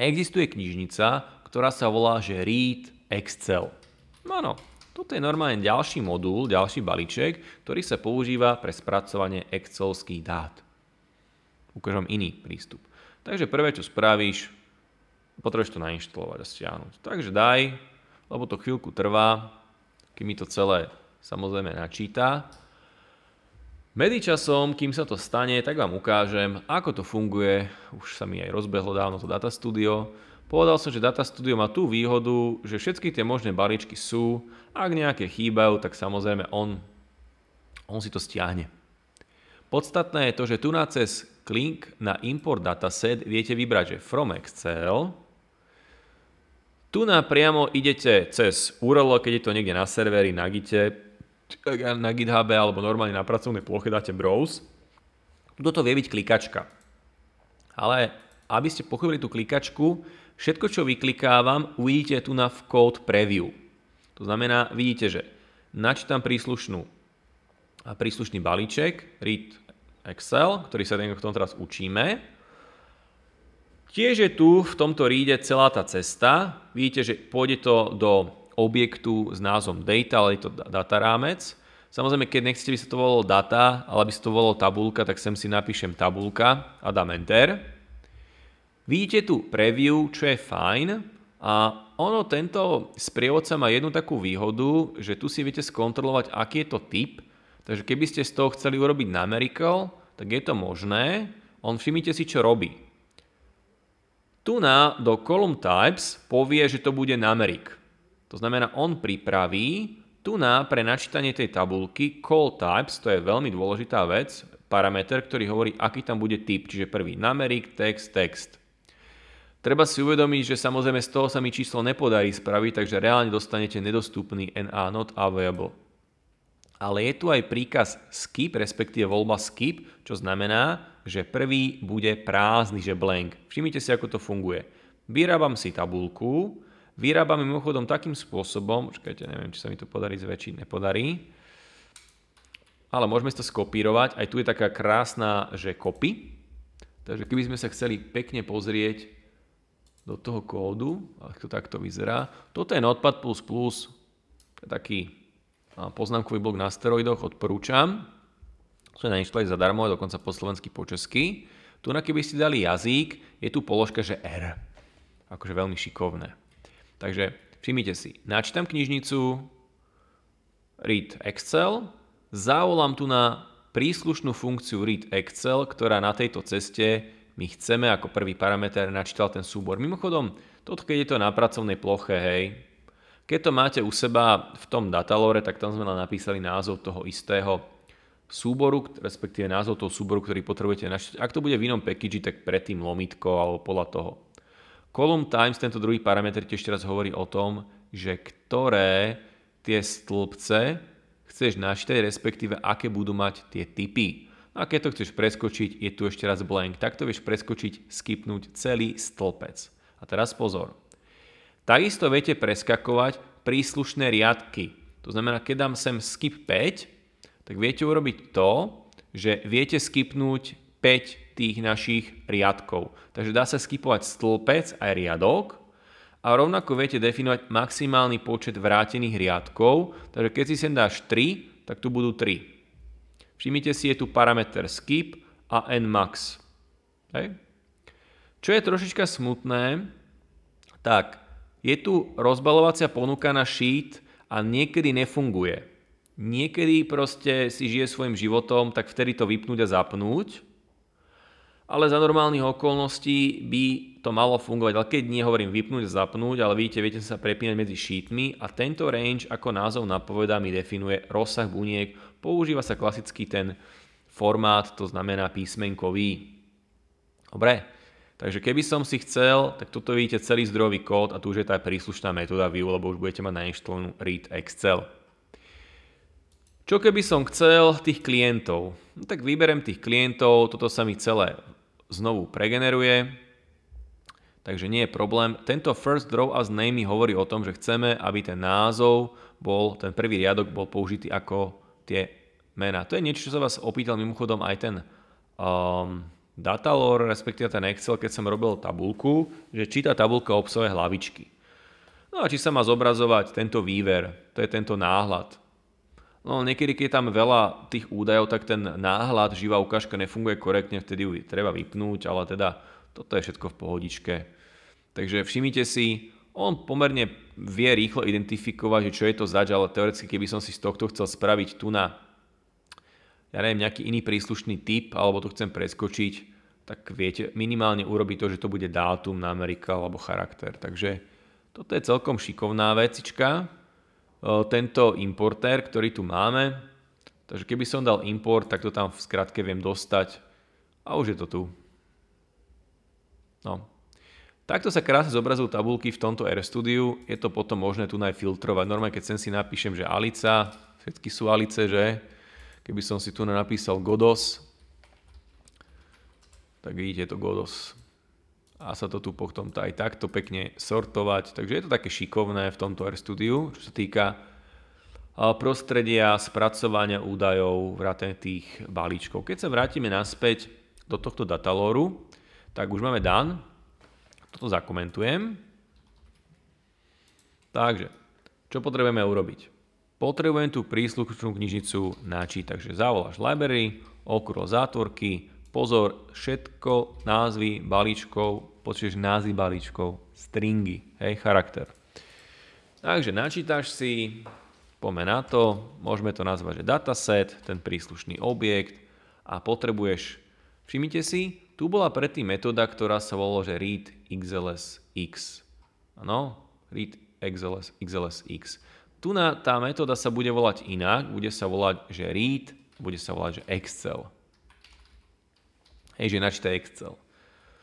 existuje knižnica, ktorá sa volá, že Read Excel. No, áno, toto je normálne ďalší modul, ďalší balíček, ktorý sa používa pre spracovanie excelských dát ukážem iný prístup. Takže prvé, čo spravíš, potrebuješ to nainštalovať a stiahnuť. Takže daj, lebo to chvíľku trvá, kým mi to celé samozrejme načíta. Medičasom, kým sa to stane, tak vám ukážem, ako to funguje. Už sa mi aj rozbehlo dávno to Data Studio. Povedal som, že Data Studio má tú výhodu, že všetky tie možné balíčky sú. Ak nejaké chýbajú, tak samozrejme on, on si to stiahne. Podstatné je to, že tu na cez klink na import dataset viete vybrať, že from Excel. Tu priamo idete cez URL, keď je to niekde na serveri, na Gite, na GitHub alebo normálne na pracovnej ploche dáte browse. Toto vie byť klikačka. Ale aby ste pochopili tú klikačku, všetko, čo vyklikávam, uvidíte tu na v code preview. To znamená, vidíte, že načítam príslušnú, príslušný balíček, read Excel, ktorý sa v tom teraz učíme. Tiež je tu v tomto ríde celá tá cesta. Vidíte, že pôjde to do objektu s názvom data, ale je to data rámec. Samozrejme, keď nechcete, by sa to volalo data, ale by sa to volalo tabulka, tak sem si napíšem tabulka a dám enter. Vidíte tu preview, čo je fajn. A ono, tento sprievodca má jednu takú výhodu, že tu si viete skontrolovať, aký je to typ. Takže keby ste z toho chceli urobiť numerical, tak je to možné. On všimnite si, čo robí. Tu na, do column types povie, že to bude namerik. To znamená, on pripraví tu na pre načítanie tej tabulky call types, to je veľmi dôležitá vec, parameter, ktorý hovorí, aký tam bude typ, čiže prvý numeric, text, text. Treba si uvedomiť, že samozrejme z toho sa mi číslo nepodarí spraviť, takže reálne dostanete nedostupný NA not available ale je tu aj príkaz skip, respektíve voľba skip, čo znamená, že prvý bude prázdny, že blank. Všimnite si, ako to funguje. Vyrábam si tabulku, vyrábam mimochodom takým spôsobom, počkajte, neviem, či sa mi to podarí zväčšiť, nepodarí, ale môžeme si to skopírovať. Aj tu je taká krásna, že copy. Takže keby sme sa chceli pekne pozrieť do toho kódu, ale to takto vyzerá, toto je Notepad++, taký poznámkový blok na steroidoch, odporúčam. Sú nainštalovať zadarmo, dokonca po slovensky, po česky. Tu na keby ste dali jazyk, je tu položka, že R. Akože veľmi šikovné. Takže všimnite si, načítam knižnicu, read Excel, zavolám tu na príslušnú funkciu read Excel, ktorá na tejto ceste my chceme ako prvý parameter načítal ten súbor. Mimochodom, toto keď je to na pracovnej ploche, hej, keď to máte u seba v tom datalore, tak tam sme len napísali názov toho istého súboru, respektíve názov toho súboru, ktorý potrebujete našiť. Ak to bude v inom package, tak predtým lomitko alebo podľa toho. Column times, tento druhý parametr tiež teraz hovorí o tom, že ktoré tie stĺpce chceš našiť, respektíve aké budú mať tie typy. A keď to chceš preskočiť, je tu ešte raz blank. Takto vieš preskočiť, skipnúť celý stĺpec. A teraz pozor. Takisto viete preskakovať príslušné riadky. To znamená, keď dám sem skip 5, tak viete urobiť to, že viete skipnúť 5 tých našich riadkov. Takže dá sa skipovať stĺpec aj riadok a rovnako viete definovať maximálny počet vrátených riadkov. Takže keď si sem dáš 3, tak tu budú 3. Všimnite si, je tu parameter skip a nmax. Hej. Čo je trošička smutné, tak je tu rozbalovacia ponuka na šít a niekedy nefunguje. Niekedy proste si žije svojim životom, tak vtedy to vypnúť a zapnúť. Ale za normálnych okolností by to malo fungovať. Ale keď nie, hovorím vypnúť a zapnúť, ale vidíte, viete sa prepínať medzi šítmi a tento range, ako názov napovedá, mi definuje rozsah buniek. Používa sa klasicky ten formát, to znamená písmenkový. Dobre, Takže keby som si chcel, tak toto vidíte celý zdrojový kód a tu už je tá príslušná metóda view, lebo už budete mať nainštalovanú read Excel. Čo keby som chcel tých klientov? No tak vyberem tých klientov, toto sa mi celé znovu pregeneruje, takže nie je problém. Tento first draw as name mi hovorí o tom, že chceme, aby ten názov bol, ten prvý riadok bol použitý ako tie mená. To je niečo, čo sa vás opýtal mimochodom aj ten um, datalore, respektíve ten Excel, keď som robil tabulku, že či tá tabulka obsahuje hlavičky. No a či sa má zobrazovať tento výver, to je tento náhľad. No niekedy, keď je tam veľa tých údajov, tak ten náhľad, živá ukážka nefunguje korektne, vtedy ju treba vypnúť, ale teda toto je všetko v pohodičke. Takže všimnite si, on pomerne vie rýchlo identifikovať, že čo je to zač, ale teoreticky, keby som si z tohto chcel spraviť tu na ja neviem, nejaký iný príslušný typ alebo to chcem preskočiť, tak viete minimálne urobiť to, že to bude dátum, numerika alebo charakter. Takže toto je celkom šikovná vecička. E, tento importér, ktorý tu máme, takže keby som dal import, tak to tam v skratke viem dostať a už je to tu. No. Takto sa krásne zobrazujú tabulky v tomto RStudiu, je to potom možné tu najfiltrovať. Normálne, keď sem si napíšem, že Alica, všetky sú Alice, že? Keby som si tu napísal Godos, tak vidíte to Godos. A sa to tu potom aj takto pekne sortovať. Takže je to také šikovné v tomto RStudiu, čo sa týka prostredia spracovania údajov vrátane tých balíčkov. Keď sa vrátime naspäť do tohto dataloru, tak už máme dan. Toto zakomentujem. Takže, čo potrebujeme urobiť? Potrebujem tú príslušnú knižnicu načiť, takže zavoláš library, okruh zátvorky, pozor, všetko názvy balíčkov, počítaš názvy balíčkov, stringy, hej, charakter. Takže načítaš si, poďme na to, môžeme to nazvať, že dataset, ten príslušný objekt a potrebuješ, všimnite si, tu bola predtým metóda, ktorá sa volala, že read xls x. Áno, read xlsx. xls x. Tu na, tá metóda sa bude volať inak, bude sa volať, že read, bude sa volať, že Excel. Hej, že načítaj Excel.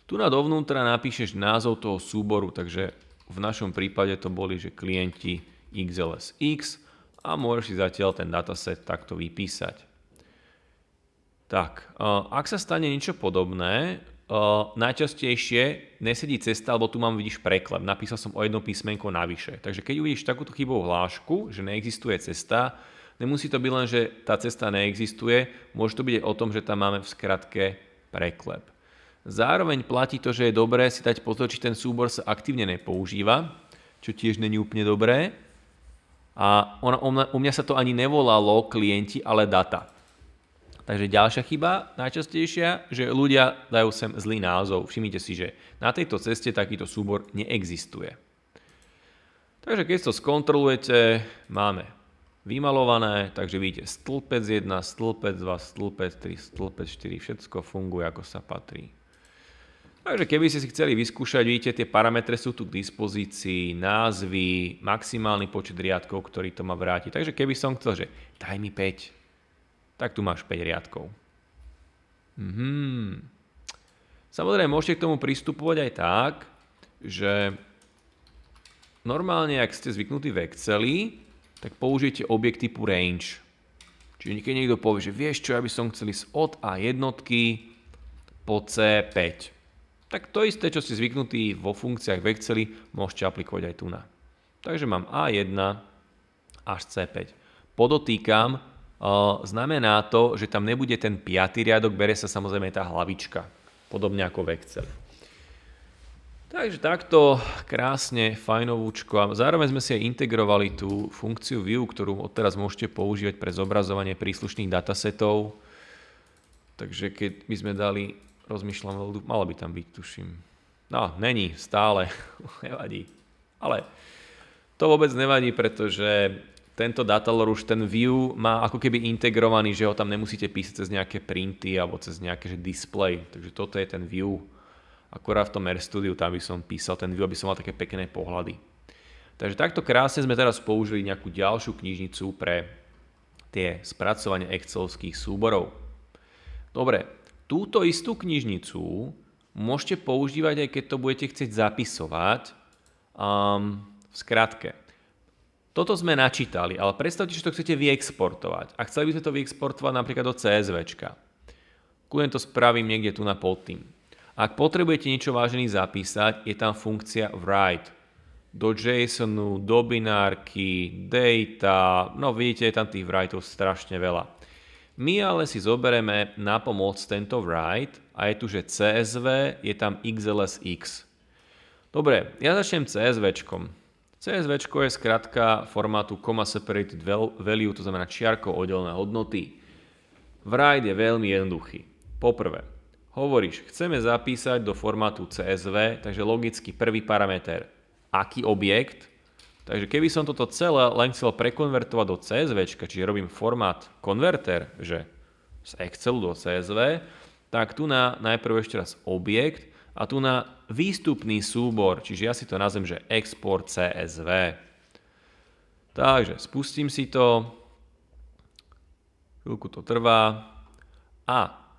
Tu na dovnútra napíšeš názov toho súboru, takže v našom prípade to boli, že klienti XLSX a môžeš si zatiaľ ten dataset takto vypísať. Tak, ak sa stane niečo podobné, najčastejšie nesedí cesta, alebo tu mám, vidíš, preklep. Napísal som o jedno písmenko navyše. Takže keď uvidíš takúto chybovú hlášku, že neexistuje cesta, nemusí to byť len, že tá cesta neexistuje, môže to byť aj o tom, že tam máme v skratke preklep. Zároveň platí to, že je dobré si dať pozor, či ten súbor sa aktívne nepoužíva, čo tiež není úplne dobré. A ona, u mňa sa to ani nevolalo klienti, ale data. Takže ďalšia chyba, najčastejšia, že ľudia dajú sem zlý názov. Všimnite si, že na tejto ceste takýto súbor neexistuje. Takže keď to skontrolujete, máme vymalované, takže vidíte stĺpec 1, stĺpec 2, stĺpec 3, stĺpec 4, všetko funguje ako sa patrí. Takže keby ste si chceli vyskúšať, vidíte, tie parametre sú tu k dispozícii, názvy, maximálny počet riadkov, ktorý to má vrátiť. Takže keby som chcel, že daj mi 5, tak tu máš 5 riadkov. Mhm. Samozrejme, môžete k tomu pristupovať aj tak, že normálne, ak ste zvyknutí v Exceli, tak použijete objekt typu range. Čiže keď niekto povie, že vieš čo, ja by som chcel ísť od A jednotky po C5. Tak to isté, čo ste zvyknutí vo funkciách v Exceli, môžete aplikovať aj tu na. Takže mám A1 až C5. Podotýkam, znamená to, že tam nebude ten piatý riadok, bere sa samozrejme tá hlavička, podobne ako v Excel. Takže takto krásne, fajnovúčko. A zároveň sme si aj integrovali tú funkciu view, ktorú odteraz môžete používať pre zobrazovanie príslušných datasetov. Takže keď by sme dali, rozmýšľam, malo by tam byť, tuším. No, není, stále, nevadí. Ale to vôbec nevadí, pretože tento datalor už ten view má ako keby integrovaný, že ho tam nemusíte písať cez nejaké printy alebo cez nejaké že display. Takže toto je ten view. Akorát v tom RStudiu tam by som písal ten view, aby som mal také pekné pohľady. Takže takto krásne sme teraz použili nejakú ďalšiu knižnicu pre tie spracovanie excelovských súborov. Dobre, túto istú knižnicu môžete používať aj keď to budete chcieť zapisovať um, v skratke. Toto sme načítali, ale predstavte, že to chcete vyexportovať. A chceli by sme to vyexportovať napríklad do CSVčka. Kudem to spravím niekde tu na pod tým. Ak potrebujete niečo vážený zapísať, je tam funkcia write. Do JSONu, do binárky, data, no vidíte, je tam tých writeov strašne veľa. My ale si zoberieme na pomoc tento write a je tu, že CSV, je tam XLSX. Dobre, ja začnem CSVčkom. CSV je skratka formátu comma separated value, to znamená čiarko oddelené hodnoty. Write je veľmi jednoduchý. Poprvé, hovoríš, chceme zapísať do formátu CSV, takže logicky prvý parameter, aký objekt. Takže keby som toto celé len chcel prekonvertovať do CSV, čiže robím formát konverter, že z Excelu do CSV, tak tu na najprv ešte raz objekt, a tu na výstupný súbor, čiže ja si to nazvem, že export CSV. Takže spustím si to, chvíľku to trvá a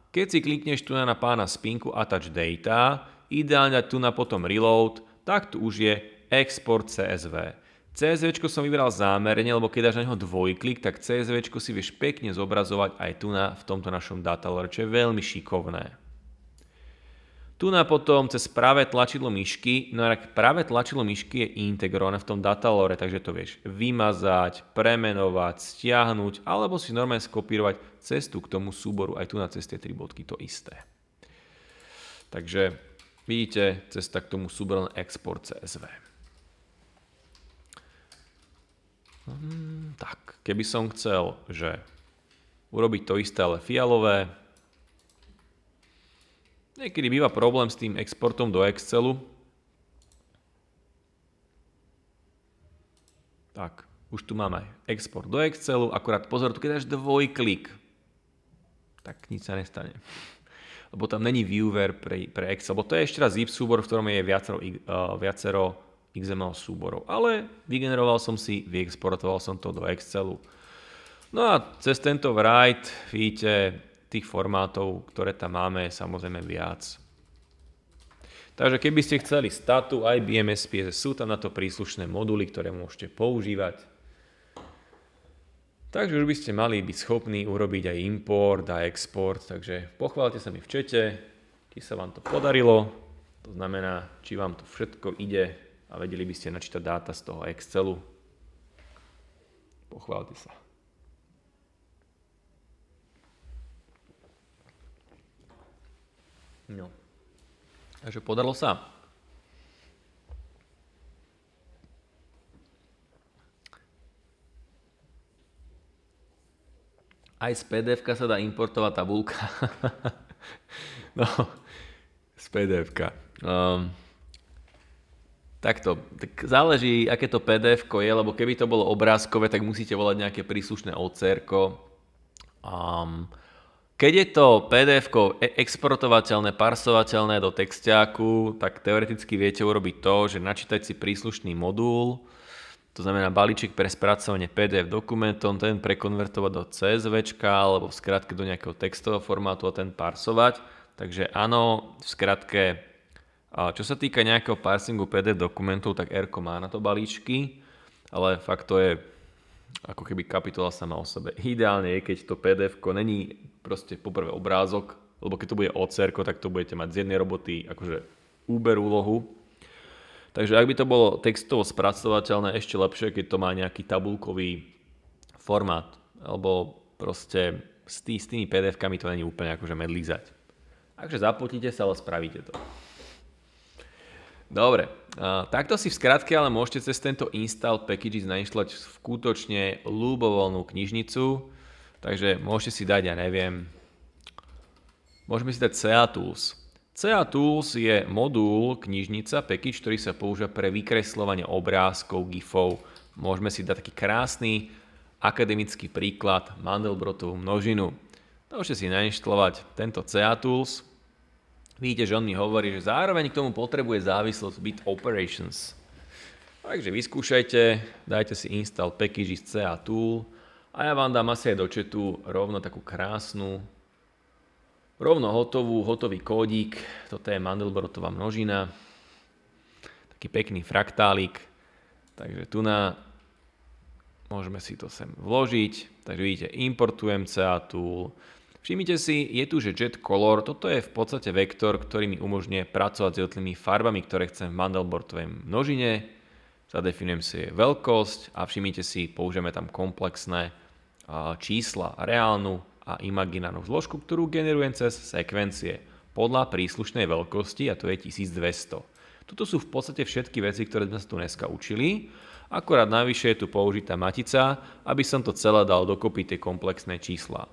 keď si klikneš tu na pána spinku Attach Data, ideálne tu na potom Reload, tak tu už je Export CSV. CSV som vybral zámerne, lebo keď dáš na neho dvojklik, tak CSV si vieš pekne zobrazovať aj tu na, v tomto našom datalore, čo je veľmi šikovné. Tu na potom cez práve tlačidlo myšky, no a práve tlačidlo myšky je integrované v tom datalore, takže to vieš vymazať, premenovať, stiahnuť, alebo si normálne skopírovať cestu k tomu súboru, aj tu na ceste tri bodky to isté. Takže vidíte, cesta k tomu súboru na export CSV. Mhm, tak, keby som chcel, že urobiť to isté, ale fialové, Niekedy býva problém s tým exportom do Excelu. Tak, už tu máme export do Excelu, akurát pozor, tu keď dáš dvojklik, tak nič sa nestane. Lebo tam není viewer pre, pre Excel, lebo to je ešte raz zip súbor, v ktorom je viacero, uh, viacero XML súborov. Ale vygeneroval som si, vyexportoval som to do Excelu. No a cez tento write, vidíte, tých formátov, ktoré tam máme, je samozrejme viac. Takže keby ste chceli statu aj BMSPSS, sú tam na to príslušné moduly, ktoré môžete používať. Takže už by ste mali byť schopní urobiť aj import, aj export, takže pochválte sa mi v čete, či sa vám to podarilo, to znamená, či vám to všetko ide a vedeli by ste načítať dáta z toho Excelu. Pochválte sa. No. Takže podarilo sa. Aj z pdf sa dá importovať tabulka. no, z pdf um, Takto, tak záleží, aké to pdf je, lebo keby to bolo obrázkové, tak musíte volať nejaké príslušné OCR. Um, ehm, keď je to pdf e- exportovateľné, parsovateľné do textiaku, tak teoreticky viete urobiť to, že načítať si príslušný modul, to znamená balíček pre spracovanie PDF dokumentom, ten prekonvertovať do CSV alebo v skratke do nejakého textového formátu a ten parsovať. Takže áno, v skratke, čo sa týka nejakého parsingu PDF dokumentov, tak r má na to balíčky, ale fakt to je ako keby kapitola sama o sebe. Ideálne je, keď to pdf není proste poprvé obrázok, lebo keď to bude OCR, tak to budete mať z jednej roboty akože úber úlohu. Takže ak by to bolo textovo spracovateľné, ešte lepšie, keď to má nejaký tabulkový formát, alebo proste s, tý, s tými PDF-kami to není úplne akože medlízať. Takže zapotnite sa, ale spravíte to. Dobre, takto si v skratke ale môžete cez tento install packages nainštalať skutočne ľubovoľnú knižnicu, Takže môžete si dať, ja neviem, môžeme si dať CA Tools. CA Tools je modul, knižnica, package, ktorý sa používa pre vykreslovanie obrázkov, gifov. Môžeme si dať taký krásny akademický príklad Mandelbrotovú množinu. Môžete si nainštalovať tento CA Tools. Vidíte, že on mi hovorí, že zároveň k tomu potrebuje závislosť bit operations. Takže vyskúšajte, dajte si install package CA Tool a ja vám dám asi aj do chatu rovno takú krásnu, rovno hotovú, hotový kódik. Toto je Mandelbrotová množina. Taký pekný fraktálik. Takže tu na môžeme si to sem vložiť. Takže vidíte, importujem CA tool. Všimnite si, je tu, že Jet Color, toto je v podstate vektor, ktorý mi umožňuje pracovať s jednotlivými farbami, ktoré chcem v Mandelbrotovej množine. Zadefinujem si jej veľkosť a všimnite si, použijeme tam komplexné čísla, reálnu a imaginárnu zložku, ktorú generujem cez sekvencie podľa príslušnej veľkosti a to je 1200. Toto sú v podstate všetky veci, ktoré sme sa tu dneska učili. Akorát navyše je tu použitá matica, aby som to celé dal dokopy tie komplexné čísla.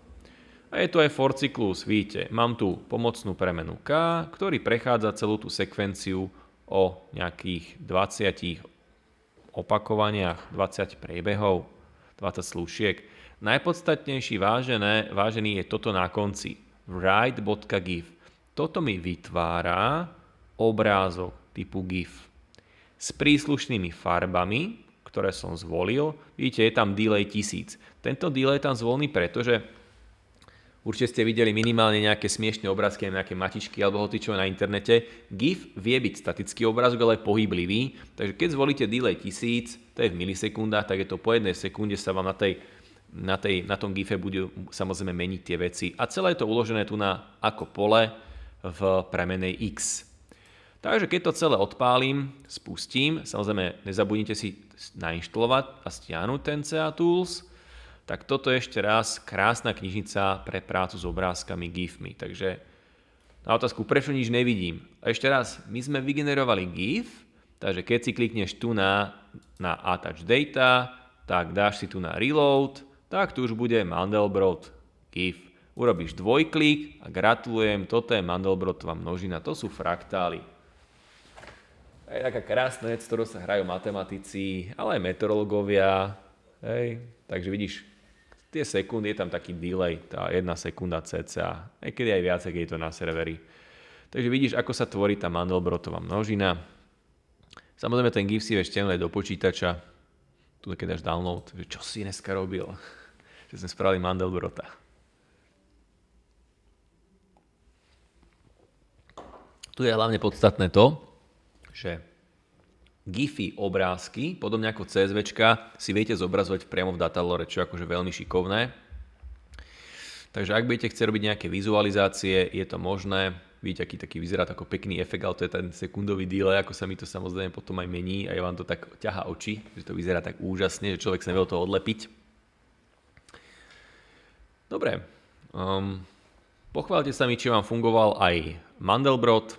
A je to aj for cyklus, vidíte, mám tu pomocnú premenu k, ktorý prechádza celú tú sekvenciu o nejakých 20 opakovaniach, 20 priebehov, 20 slušiek. Najpodstatnejší vážené, vážený je toto na konci. write.gif. Toto mi vytvára obrázok typu GIF s príslušnými farbami, ktoré som zvolil. Vidíte, je tam delay 1000. Tento delay tam zvolný, pretože určite ste videli minimálne nejaké smiešne obrázky, nejaké matičky alebo hotičové na internete. GIF vie byť statický obrázok, ale pohyblivý. Takže keď zvolíte delay 1000, to je v milisekundách, tak je to po jednej sekunde sa vám na tej na, tej, na tom GIFe budú samozrejme meniť tie veci. A celé je to uložené tu na ako pole v premenej x. Takže keď to celé odpálim, spustím, samozrejme nezabudnite si nainštalovať a stiahnuť ten CA Tools, tak toto je ešte raz krásna knižnica pre prácu s obrázkami GIFmi. Takže na otázku, prečo nič nevidím? A ešte raz, my sme vygenerovali GIF, takže keď si klikneš tu na, na Attach Data, tak dáš si tu na Reload, tak tu už bude Mandelbrot, GIF. Urobíš dvojklik a gratulujem, toto je Mandelbrotová množina, to sú fraktály. Je taká krásna vec, ktorou sa hrajú matematici, ale aj meteorológovia. Hej. Takže vidíš, tie sekundy, je tam taký delay, tá jedna sekunda cca, niekedy aj viac, keď je to na serveri. Takže vidíš, ako sa tvorí tá Mandelbrotová množina. Samozrejme, ten GIF si vieš do počítača, tu keď dáš download, že čo si dneska robil že sme spravili Mandelbrota. Tu je hlavne podstatné to, že GIFy obrázky, podobne ako CSV, si viete zobrazovať priamo v datalore, čo je akože veľmi šikovné. Takže ak budete chcieť robiť nejaké vizualizácie, je to možné. Vidíte, aký taký vyzerá ako pekný efekt, ale to je ten sekundový delay, ako sa mi to samozrejme potom aj mení a je vám to tak ťaha oči, že to vyzerá tak úžasne, že človek sa nevedel to odlepiť. Dobre. Um, pochváľte sa mi, či vám fungoval aj Mandelbrot.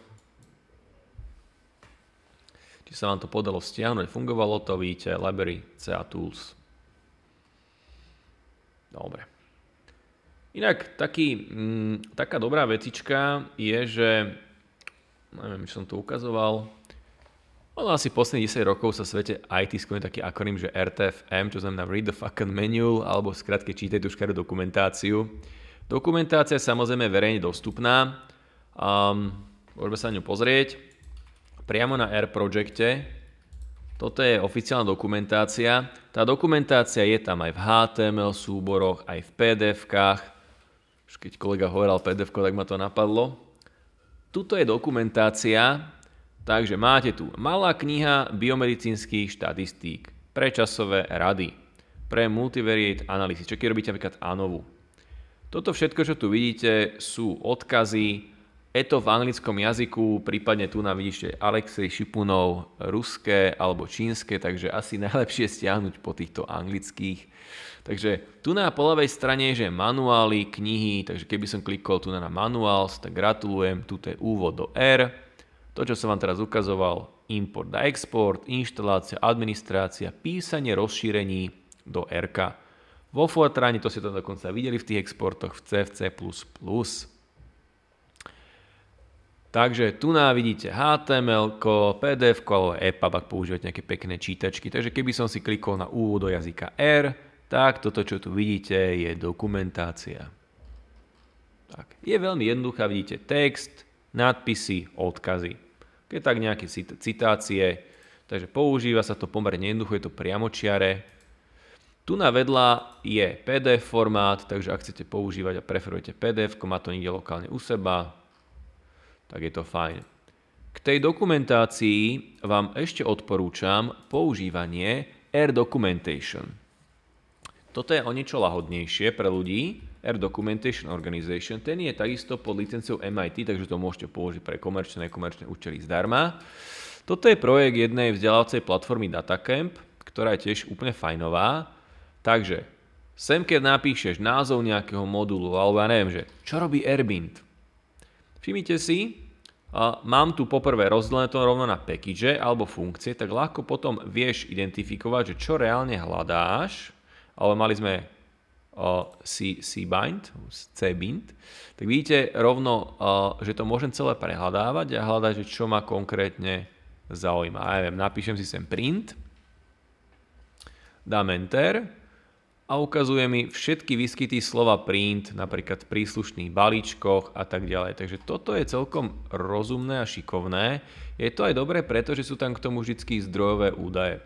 Či sa vám to podalo stiahnuť. Fungovalo to, vidíte, library CA Tools. Dobre. Inak taký, mm, taká dobrá vecička je, že neviem, či som to ukazoval, ono asi posledných 10 rokov sa v svete IT sklonil taký akroným, že RTFM, čo znamená Read the Fucking Manual, alebo skratke čítaj tú škáru dokumentáciu. Dokumentácia je samozrejme verejne dostupná. Um, môžeme sa na ňu pozrieť. Priamo na Air Projekte. Toto je oficiálna dokumentácia. Tá dokumentácia je tam aj v HTML súboroch, aj v PDF-kách. keď kolega hovoril pdf tak ma to napadlo. Tuto je dokumentácia, Takže máte tu malá kniha biomedicínskych štatistík pre časové rady, pre multivariate analýzy, čo keď robíte napríklad ANOVu. Toto všetko, čo tu vidíte, sú odkazy, je to v anglickom jazyku, prípadne tu nám vidíte Alexej Šipunov, ruské alebo čínske, takže asi najlepšie stiahnuť po týchto anglických. Takže tu na po ľavej strane je že manuály, knihy, takže keby som klikol tu na Manuál, tak gratulujem, tu je úvod do R, to, čo som vám teraz ukazoval, import a export, inštalácia, administrácia, písanie rozšírení do RK. Vo Fortráne to si to dokonca videli v tých exportoch v C, v C++. Takže tu ná vidíte HTML, PDF alebo EPUB, ak používate nejaké pekné čítačky. Takže keby som si klikol na úvod do jazyka R, tak toto, čo tu vidíte, je dokumentácia. Tak. Je veľmi jednoduchá, vidíte text, nadpisy, odkazy keď tak nejaké citácie, takže používa sa to pomerne jednoducho, je to priamočiare. Tu na vedľa je PDF formát, takže ak chcete používať a preferujete PDF, má to niekde lokálne u seba, tak je to fajn. K tej dokumentácii vám ešte odporúčam používanie Air Documentation. Toto je o niečo lahodnejšie pre ľudí, Air Documentation Organization. Ten je takisto pod licenciou MIT, takže to môžete použiť pre komerčné, komerčné účely zdarma. Toto je projekt jednej vzdelávacej platformy Datacamp, ktorá je tiež úplne fajnová. Takže sem, keď napíšeš názov nejakého modulu, alebo ja neviem, že čo robí Airbnb, Všimnite si, mám tu poprvé rozdelené to rovno na package alebo funkcie, tak ľahko potom vieš identifikovať, že čo reálne hľadáš, ale mali sme cbind, cbind, tak vidíte rovno, že to môžem celé prehľadávať a hľadať, že čo ma konkrétne zaujíma. A ja viem, napíšem si sem print, dám enter a ukazuje mi všetky výskyty slova print, napríklad v príslušných balíčkoch a tak ďalej. Takže toto je celkom rozumné a šikovné. Je to aj dobré, pretože sú tam k tomu vždy zdrojové údaje.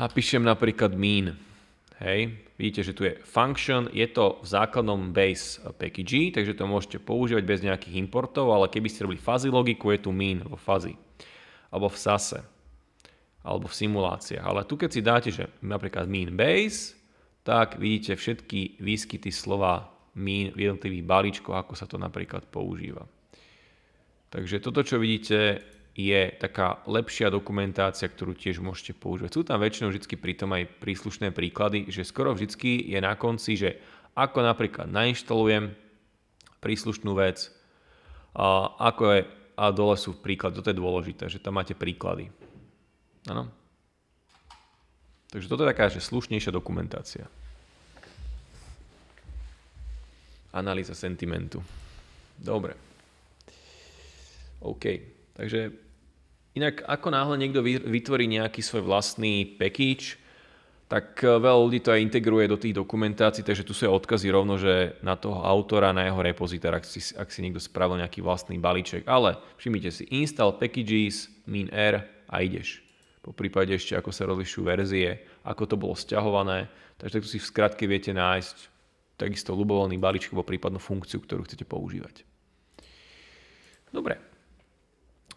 A píšem napríklad mean. Hej. Vidíte, že tu je function, je to v základnom base package, takže to môžete používať bez nejakých importov, ale keby ste robili fuzzy logiku, je tu min vo fuzzy, alebo v sase, alebo v simuláciách. Ale tu keď si dáte, že napríklad min base, tak vidíte všetky výskyty slova min v jednotlivých balíčkoch, ako sa to napríklad používa. Takže toto, čo vidíte, je taká lepšia dokumentácia, ktorú tiež môžete používať. Sú tam väčšinou vždy pritom aj príslušné príklady, že skoro vždy je na konci, že ako napríklad nainštalujem príslušnú vec, a ako je, a dole sú príklady, toto je dôležité, že tam máte príklady. Áno. Takže toto je taká, že slušnejšia dokumentácia. Analýza sentimentu. Dobre. OK. Takže inak ako náhle niekto vytvorí nejaký svoj vlastný package, tak e, veľa ľudí to aj integruje do tých dokumentácií, takže tu sú aj odkazy rovno, že na toho autora, na jeho repozitár, ak si, ak si niekto spravil nejaký vlastný balíček. Ale všimnite si, install packages, min r a ideš. Po prípade ešte, ako sa rozlišujú verzie, ako to bolo sťahované, takže tu si v skratke viete nájsť takisto ľubovoľný balíček alebo prípadnú funkciu, ktorú chcete používať. Dobre,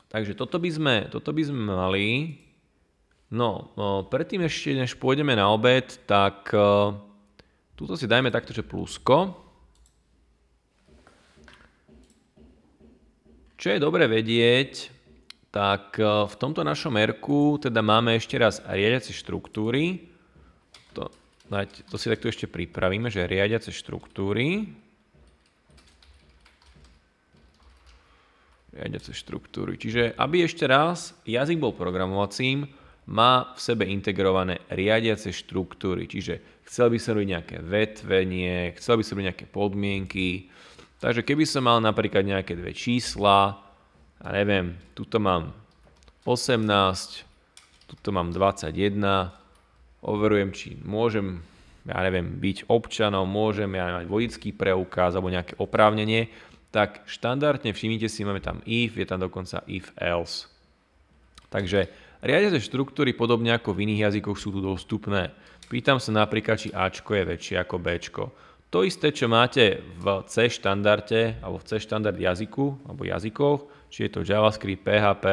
Takže toto by sme, toto by sme mali. No, predtým ešte, než pôjdeme na obed, tak túto si dajme takto, že plusko. Čo je dobre vedieť, tak v tomto našom merku teda máme ešte raz riadiace štruktúry. To, to si takto ešte pripravíme, že riadiace štruktúry. riadiace štruktúry. Čiže aby ešte raz jazyk bol programovacím, má v sebe integrované riadiace štruktúry. Čiže chcel by som robiť nejaké vetvenie, chcel by som robiť nejaké podmienky. Takže keby som mal napríklad nejaké dve čísla, a neviem, tuto mám 18, tuto mám 21, overujem, či môžem, ja neviem, byť občanom, môžem ja mať vodický preukaz alebo nejaké oprávnenie, tak štandardne všimnite si, máme tam if, je tam dokonca if else. Takže riadiace štruktúry podobne ako v iných jazykoch sú tu dostupné. Pýtam sa napríklad, či Ačko je väčšie ako Bčko. To isté, čo máte v C štandarde alebo v C štandard jazyku alebo jazykoch, či je to JavaScript, PHP,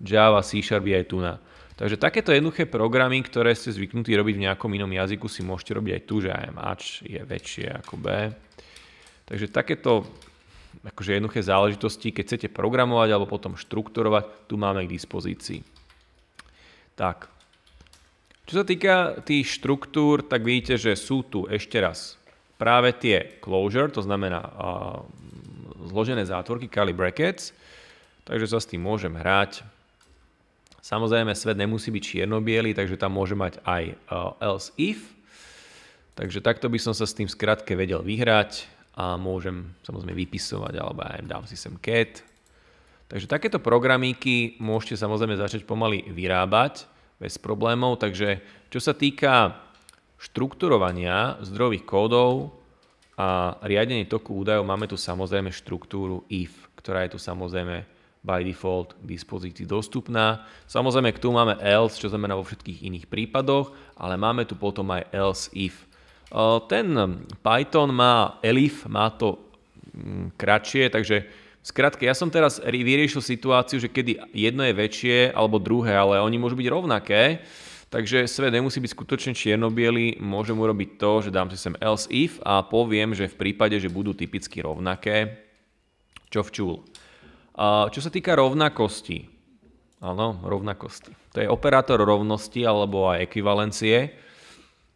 Java, C Sharp je aj tu na. Takže takéto jednoduché programy, ktoré ste zvyknutí robiť v nejakom inom jazyku, si môžete robiť aj tu, že aj Ač je väčšie ako B. Takže takéto akože jednoduché záležitosti, keď chcete programovať alebo potom štrukturovať, tu máme k dispozícii. Tak. Čo sa týka tých štruktúr, tak vidíte, že sú tu ešte raz práve tie closure, to znamená uh, zložené zátvorky, curly brackets, takže sa s tým môžem hrať. Samozrejme, svet nemusí byť čierno takže tam môže mať aj uh, else if. Takže takto by som sa s tým skratke vedel vyhrať a môžem samozrejme vypisovať, alebo aj dám si sem cat. Takže takéto programíky môžete samozrejme začať pomaly vyrábať bez problémov. Takže čo sa týka štrukturovania zdrojových kódov a riadenie toku údajov, máme tu samozrejme štruktúru if, ktorá je tu samozrejme by default k dispozícii dostupná. Samozrejme, tu máme else, čo znamená vo všetkých iných prípadoch, ale máme tu potom aj else if. Ten Python má elif, má to mm, kratšie, takže Skratke, ja som teraz vyriešil situáciu, že kedy jedno je väčšie alebo druhé, ale oni môžu byť rovnaké, takže svet nemusí byť skutočne čierno môžem urobiť to, že dám si sem else if a poviem, že v prípade, že budú typicky rovnaké, čo včul. Čo sa týka rovnakosti, áno, rovnakosti, to je operátor rovnosti alebo aj ekvivalencie,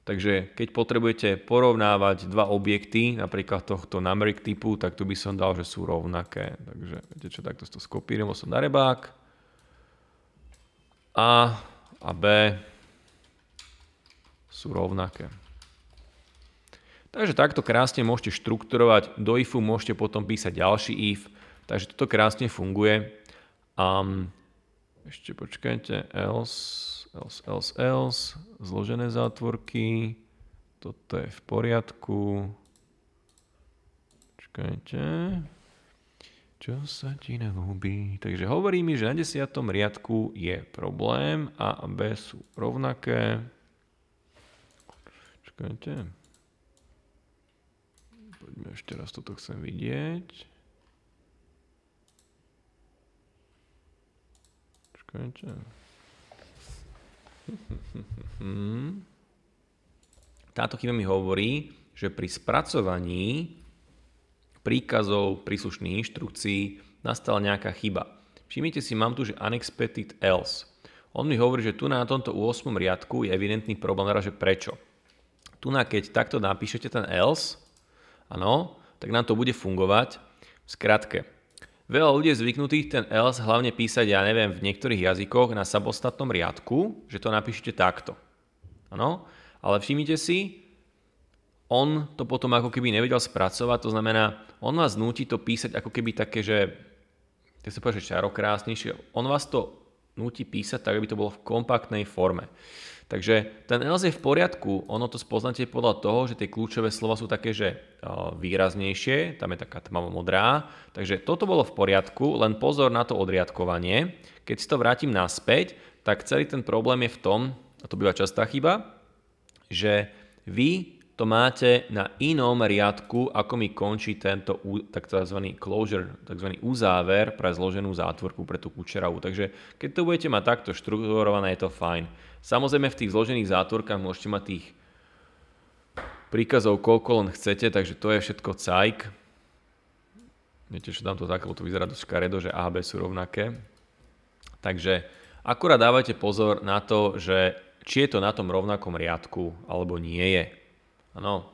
Takže keď potrebujete porovnávať dva objekty, napríklad tohto numeric typu, tak tu by som dal, že sú rovnaké. Takže viete čo, takto to skopírujem, som na rebák. A a B sú rovnaké. Takže takto krásne môžete štrukturovať. Do ifu môžete potom písať ďalší if. Takže toto krásne funguje. Um, ešte počkajte, else else, else, else, zložené zátvorky, toto je v poriadku. Čakajte. Čo sa ti nahúbi? Takže hovorí mi, že na desiatom riadku je problém A B sú rovnaké. Čakajte. Poďme ešte raz, toto chcem vidieť. Čakajte. Táto chyba mi hovorí, že pri spracovaní príkazov príslušných inštrukcií nastala nejaká chyba. Všimnite si, mám tu, že unexpected else. On mi hovorí, že tu na tomto 8. riadku je evidentný problém, teda, že prečo. Tu na keď takto napíšete ten else, áno, tak nám to bude fungovať v skratke. Veľa ľudí je zvyknutých ten else hlavne písať, ja neviem, v niektorých jazykoch na samostatnom riadku, že to napíšete takto. Ano? ale všimnite si, on to potom ako keby nevedel spracovať, to znamená, on vás núti to písať ako keby také, že to sa povie, že čarokrásnejšie, on vás to núti písať tak, aby to bolo v kompaktnej forme. Takže ten else je v poriadku, ono to spoznáte podľa toho, že tie kľúčové slova sú také, že e, výraznejšie, tam je taká tmavo modrá, takže toto bolo v poriadku, len pozor na to odriadkovanie. Keď si to vrátim naspäť, tak celý ten problém je v tom, a to býva častá chyba, že vy to máte na inom riadku, ako mi končí tento tzv. closure, tzv. uzáver pre zloženú zátvorku pre tú kučeravu. Takže keď to budete mať takto štruktúrované, je to fajn. Samozrejme v tých zložených zátvorkách môžete mať tých príkazov koľko len chcete, takže to je všetko cajk. Viete, čo tam to tak, lebo to vyzerá dosť škaredo, že A a B sú rovnaké. Takže akurát dávajte pozor na to, že či je to na tom rovnakom riadku alebo nie je. Áno.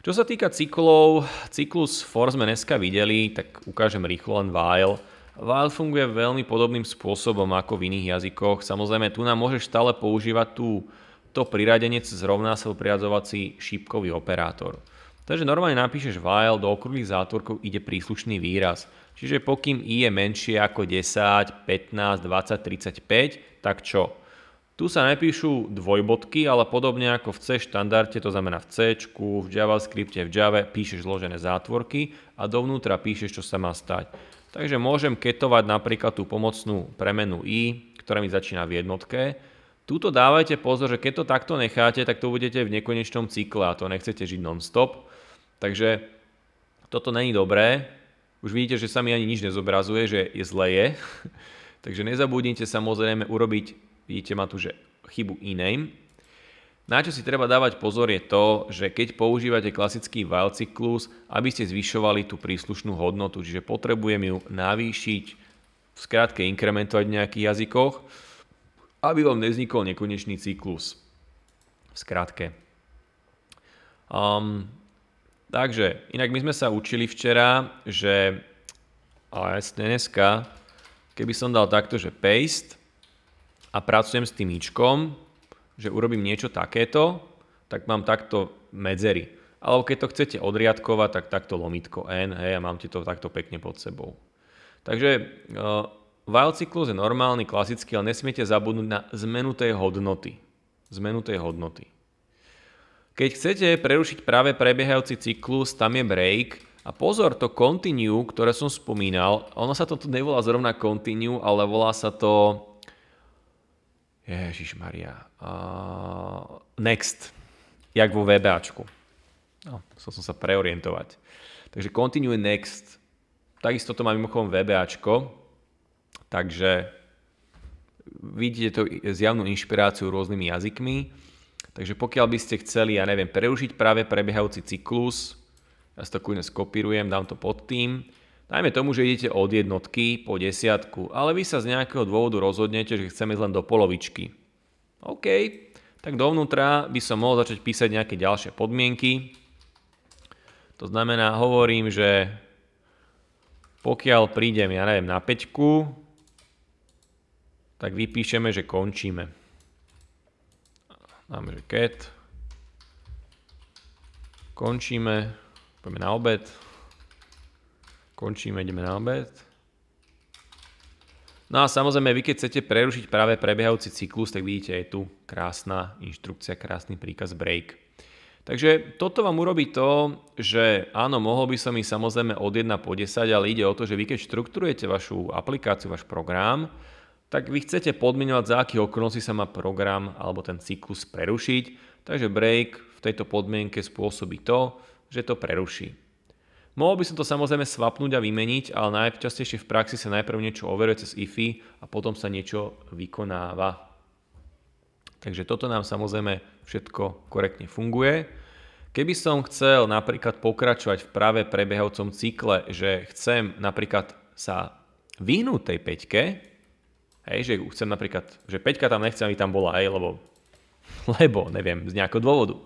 Čo sa týka cyklov, cyklus for sme dneska videli, tak ukážem rýchlo len while. Wild funguje veľmi podobným spôsobom ako v iných jazykoch. Samozrejme, tu nám môžeš stále používať tú, to cez rovná sa priradzovací šípkový operátor. Takže normálne napíšeš while, do okrúhlych zátvorkov ide príslušný výraz. Čiže pokým i je menšie ako 10, 15, 20, 35, tak čo? Tu sa nepíšu dvojbodky, ale podobne ako v C štandarte, to znamená v C, v JavaScripte, v Java píšeš zložené zátvorky a dovnútra píšeš, čo sa má stať. Takže môžem ketovať napríklad tú pomocnú premenu i, ktorá mi začína v jednotke. Tuto dávajte pozor, že keď to takto necháte, tak to budete v nekonečnom cykle a to nechcete žiť non-stop. Takže toto není dobré. Už vidíte, že sa mi ani nič nezobrazuje, že je zleje. Takže nezabudnite samozrejme urobiť, vidíte ma tu, že chybu iným. Na čo si treba dávať pozor je to, že keď používate klasický while cyklus, aby ste zvyšovali tú príslušnú hodnotu, čiže potrebujem ju navýšiť, v skratke inkrementovať v nejakých jazykoch, aby vám nevznikol nekonečný cyklus. V skratke. Um, takže, inak my sme sa učili včera, že ale dneska, keby som dal takto, že paste a pracujem s tým ičkom, že urobím niečo takéto, tak mám takto medzery. Alebo keď to chcete odriadkovať, tak takto lomitko N, hej, a mám ti to takto pekne pod sebou. Takže uh, e, while cyklus je normálny, klasický, ale nesmiete zabudnúť na zmenu tej hodnoty. Zmenu tej hodnoty. Keď chcete prerušiť práve prebiehajúci cyklus, tam je break a pozor, to continue, ktoré som spomínal, ono sa to tu nevolá zrovna continue, ale volá sa to Ježiš Maria. Uh, next. Jak vo VBAčku. No, musel som sa preorientovať. Takže continue next. Takisto to má mimochodom VBAčko. Takže vidíte to zjavnú inšpiráciu rôznymi jazykmi. Takže pokiaľ by ste chceli, ja neviem, preužiť práve prebiehajúci cyklus, ja si to kľudne skopírujem, dám to pod tým, Najmä tomu, že idete od jednotky po desiatku, ale vy sa z nejakého dôvodu rozhodnete, že chceme ísť len do polovičky. OK, tak dovnútra by som mohol začať písať nejaké ďalšie podmienky. To znamená, hovorím, že pokiaľ prídem, ja neviem, na 5, tak vypíšeme, že končíme. Dáme, že cat. Končíme. Poďme na obed. Končíme, ideme na obed. No a samozrejme, vy keď chcete prerušiť práve prebiehajúci cyklus, tak vidíte, je tu krásna inštrukcia, krásny príkaz break. Takže toto vám urobí to, že áno, mohol by som ísť samozrejme od 1 po 10, ale ide o to, že vy keď štruktúrujete vašu aplikáciu, váš program, tak vy chcete podmiňovať, za aký okolností sa má program alebo ten cyklus prerušiť. Takže break v tejto podmienke spôsobí to, že to preruší. Mohol by som to samozrejme svapnúť a vymeniť, ale najčastejšie v praxi sa najprv niečo overuje cez IFI a potom sa niečo vykonáva. Takže toto nám samozrejme všetko korektne funguje. Keby som chcel napríklad pokračovať v práve prebiehajúcom cykle, že chcem napríklad sa vyhnúť tej peťke, hej, že chcem napríklad, že peťka tam nechcem, aby tam bola, hej, lebo, lebo, neviem, z nejakého dôvodu,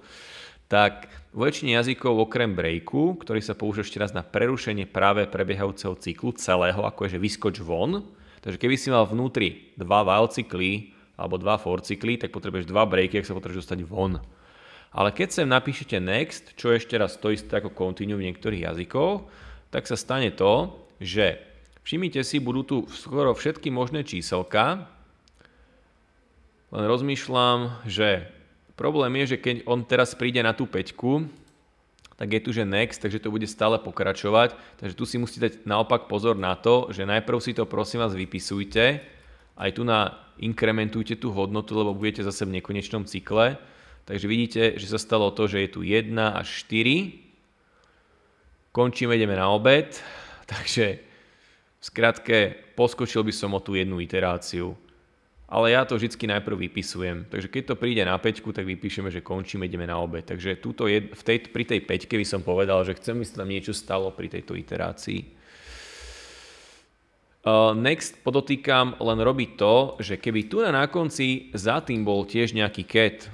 tak vo väčšine jazykov okrem breaku, ktorý sa používa ešte raz na prerušenie práve prebiehajúceho cyklu celého, ako je že vyskoč von, takže keby si mal vnútri dva while cykly alebo dva for cykly, tak potrebuješ dva breaky, ak sa potrebuješ dostať von. Ale keď sem napíšete next, čo je ešte raz to isté ako continue v niektorých jazykoch, tak sa stane to, že všimnite si, budú tu skoro všetky možné číselka, len rozmýšľam, že Problém je, že keď on teraz príde na tú peťku, tak je tu, že next, takže to bude stále pokračovať. Takže tu si musíte dať naopak pozor na to, že najprv si to prosím vás vypisujte, aj tu na inkrementujte tú hodnotu, lebo budete zase v nekonečnom cykle. Takže vidíte, že sa stalo to, že je tu 1 až 4. Končíme, ideme na obed. Takže v skratke, poskočil by som o tú jednu iteráciu ale ja to vždy najprv vypisujem. Takže keď to príde na 5, tak vypíšeme, že končíme, ideme na obed. Takže je, v tej, pri tej 5 by som povedal, že chcem, aby sa tam niečo stalo pri tejto iterácii. E, next podotýkam len robí to, že keby tu na konci za tým bol tiež nejaký cat,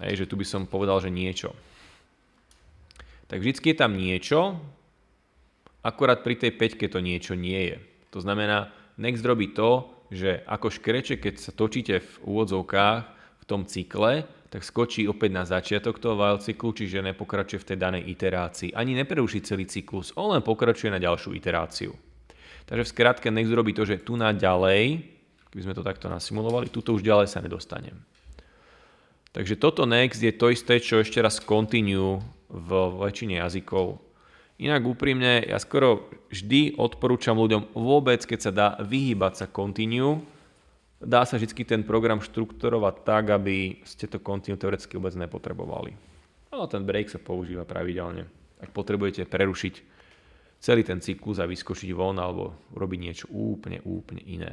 hej, že tu by som povedal, že niečo. Tak vždycky je tam niečo, akorát pri tej 5 to niečo nie je. To znamená, next robí to, že ako škreče, keď sa točíte v úvodzovkách v tom cykle, tak skočí opäť na začiatok toho while cyklu, čiže nepokračuje v tej danej iterácii. Ani nepreruší celý cyklus, on len pokračuje na ďalšiu iteráciu. Takže v skratke Next robí to, že tu na ďalej, keby sme to takto nasimulovali, tuto už ďalej sa nedostanem. Takže toto Next je to isté, čo ešte raz continue v väčšine jazykov. Inak úprimne, ja skoro vždy odporúčam ľuďom vôbec, keď sa dá vyhýbať sa continue, dá sa vždy ten program štrukturovať tak, aby ste to continue teoreticky vôbec nepotrebovali. Ale no, ten break sa používa pravidelne. Ak potrebujete prerušiť celý ten cyklus a vyskočiť von alebo robiť niečo úplne, úplne iné.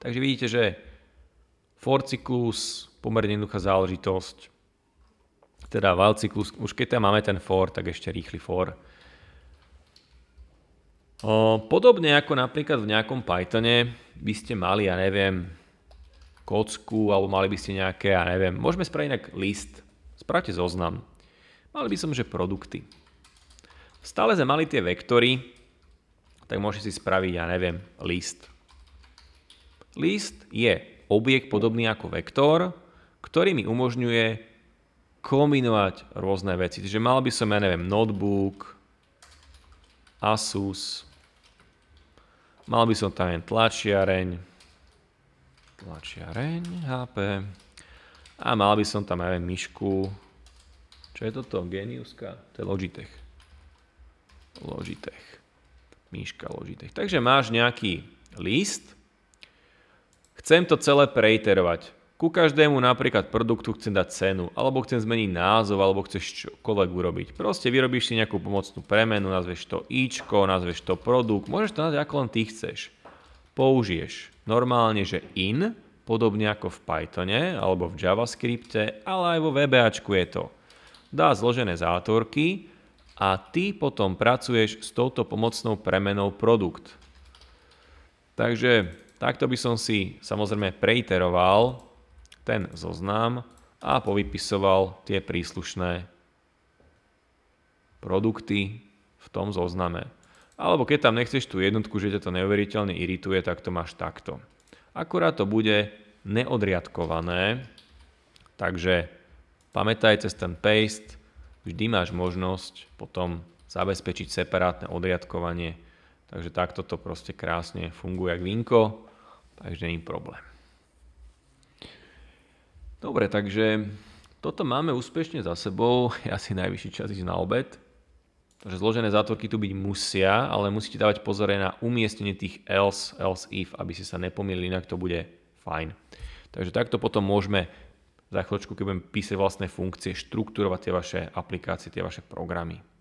Takže vidíte, že for cyklus, pomerne jednoduchá záležitosť. Teda while cyklus, už keď tam máme ten for, tak ešte rýchly for Podobne ako napríklad v nejakom Pythone by ste mali, ja neviem, kocku alebo mali by ste nejaké, ja neviem, môžeme spraviť inak list. Spravte zoznam. Mali by som, že produkty. Stále sme mali tie vektory, tak môžete si spraviť, ja neviem, list. List je objekt podobný ako vektor, ktorý mi umožňuje kombinovať rôzne veci. Čiže mal by som, ja neviem, notebook, Asus, Mal by som tam jen tlačiareň, tlačiareň, HP. A mal by som tam, aj myšku. Čo je toto? Geniuska? To je Logitech. Logitech. Myška Logitech. Takže máš nejaký list. Chcem to celé preiterovať. Ku každému napríklad produktu chcem dať cenu, alebo chcem zmeniť názov, alebo chceš čokoľvek urobiť. Proste vyrobíš si nejakú pomocnú premenu, nazveš to ičko, nazveš to produkt, môžeš to nazvať ako len ty chceš. Použiješ normálne, že in, podobne ako v Pythone alebo v JavaScripte, ale aj vo VBAčku je to. Dá zložené zátvorky a ty potom pracuješ s touto pomocnou premenou produkt. Takže takto by som si samozrejme preiteroval ten zoznam a povypisoval tie príslušné produkty v tom zozname. Alebo keď tam nechceš tú jednotku, že ťa to neuveriteľne irituje, tak to máš takto. Akurát to bude neodriadkované, takže pamätaj cez ten paste, vždy máš možnosť potom zabezpečiť separátne odriadkovanie. Takže takto to proste krásne funguje ako vinko, takže nie je problém. Dobre, takže toto máme úspešne za sebou. Je asi najvyšší čas ísť na obed. Takže zložené zátvorky tu byť musia, ale musíte dávať pozor aj na umiestnenie tých else, else if, aby ste sa nepomýlili, inak to bude fajn. Takže takto potom môžeme za chvíľočku, keď budem písať vlastné funkcie, štruktúrovať tie vaše aplikácie, tie vaše programy.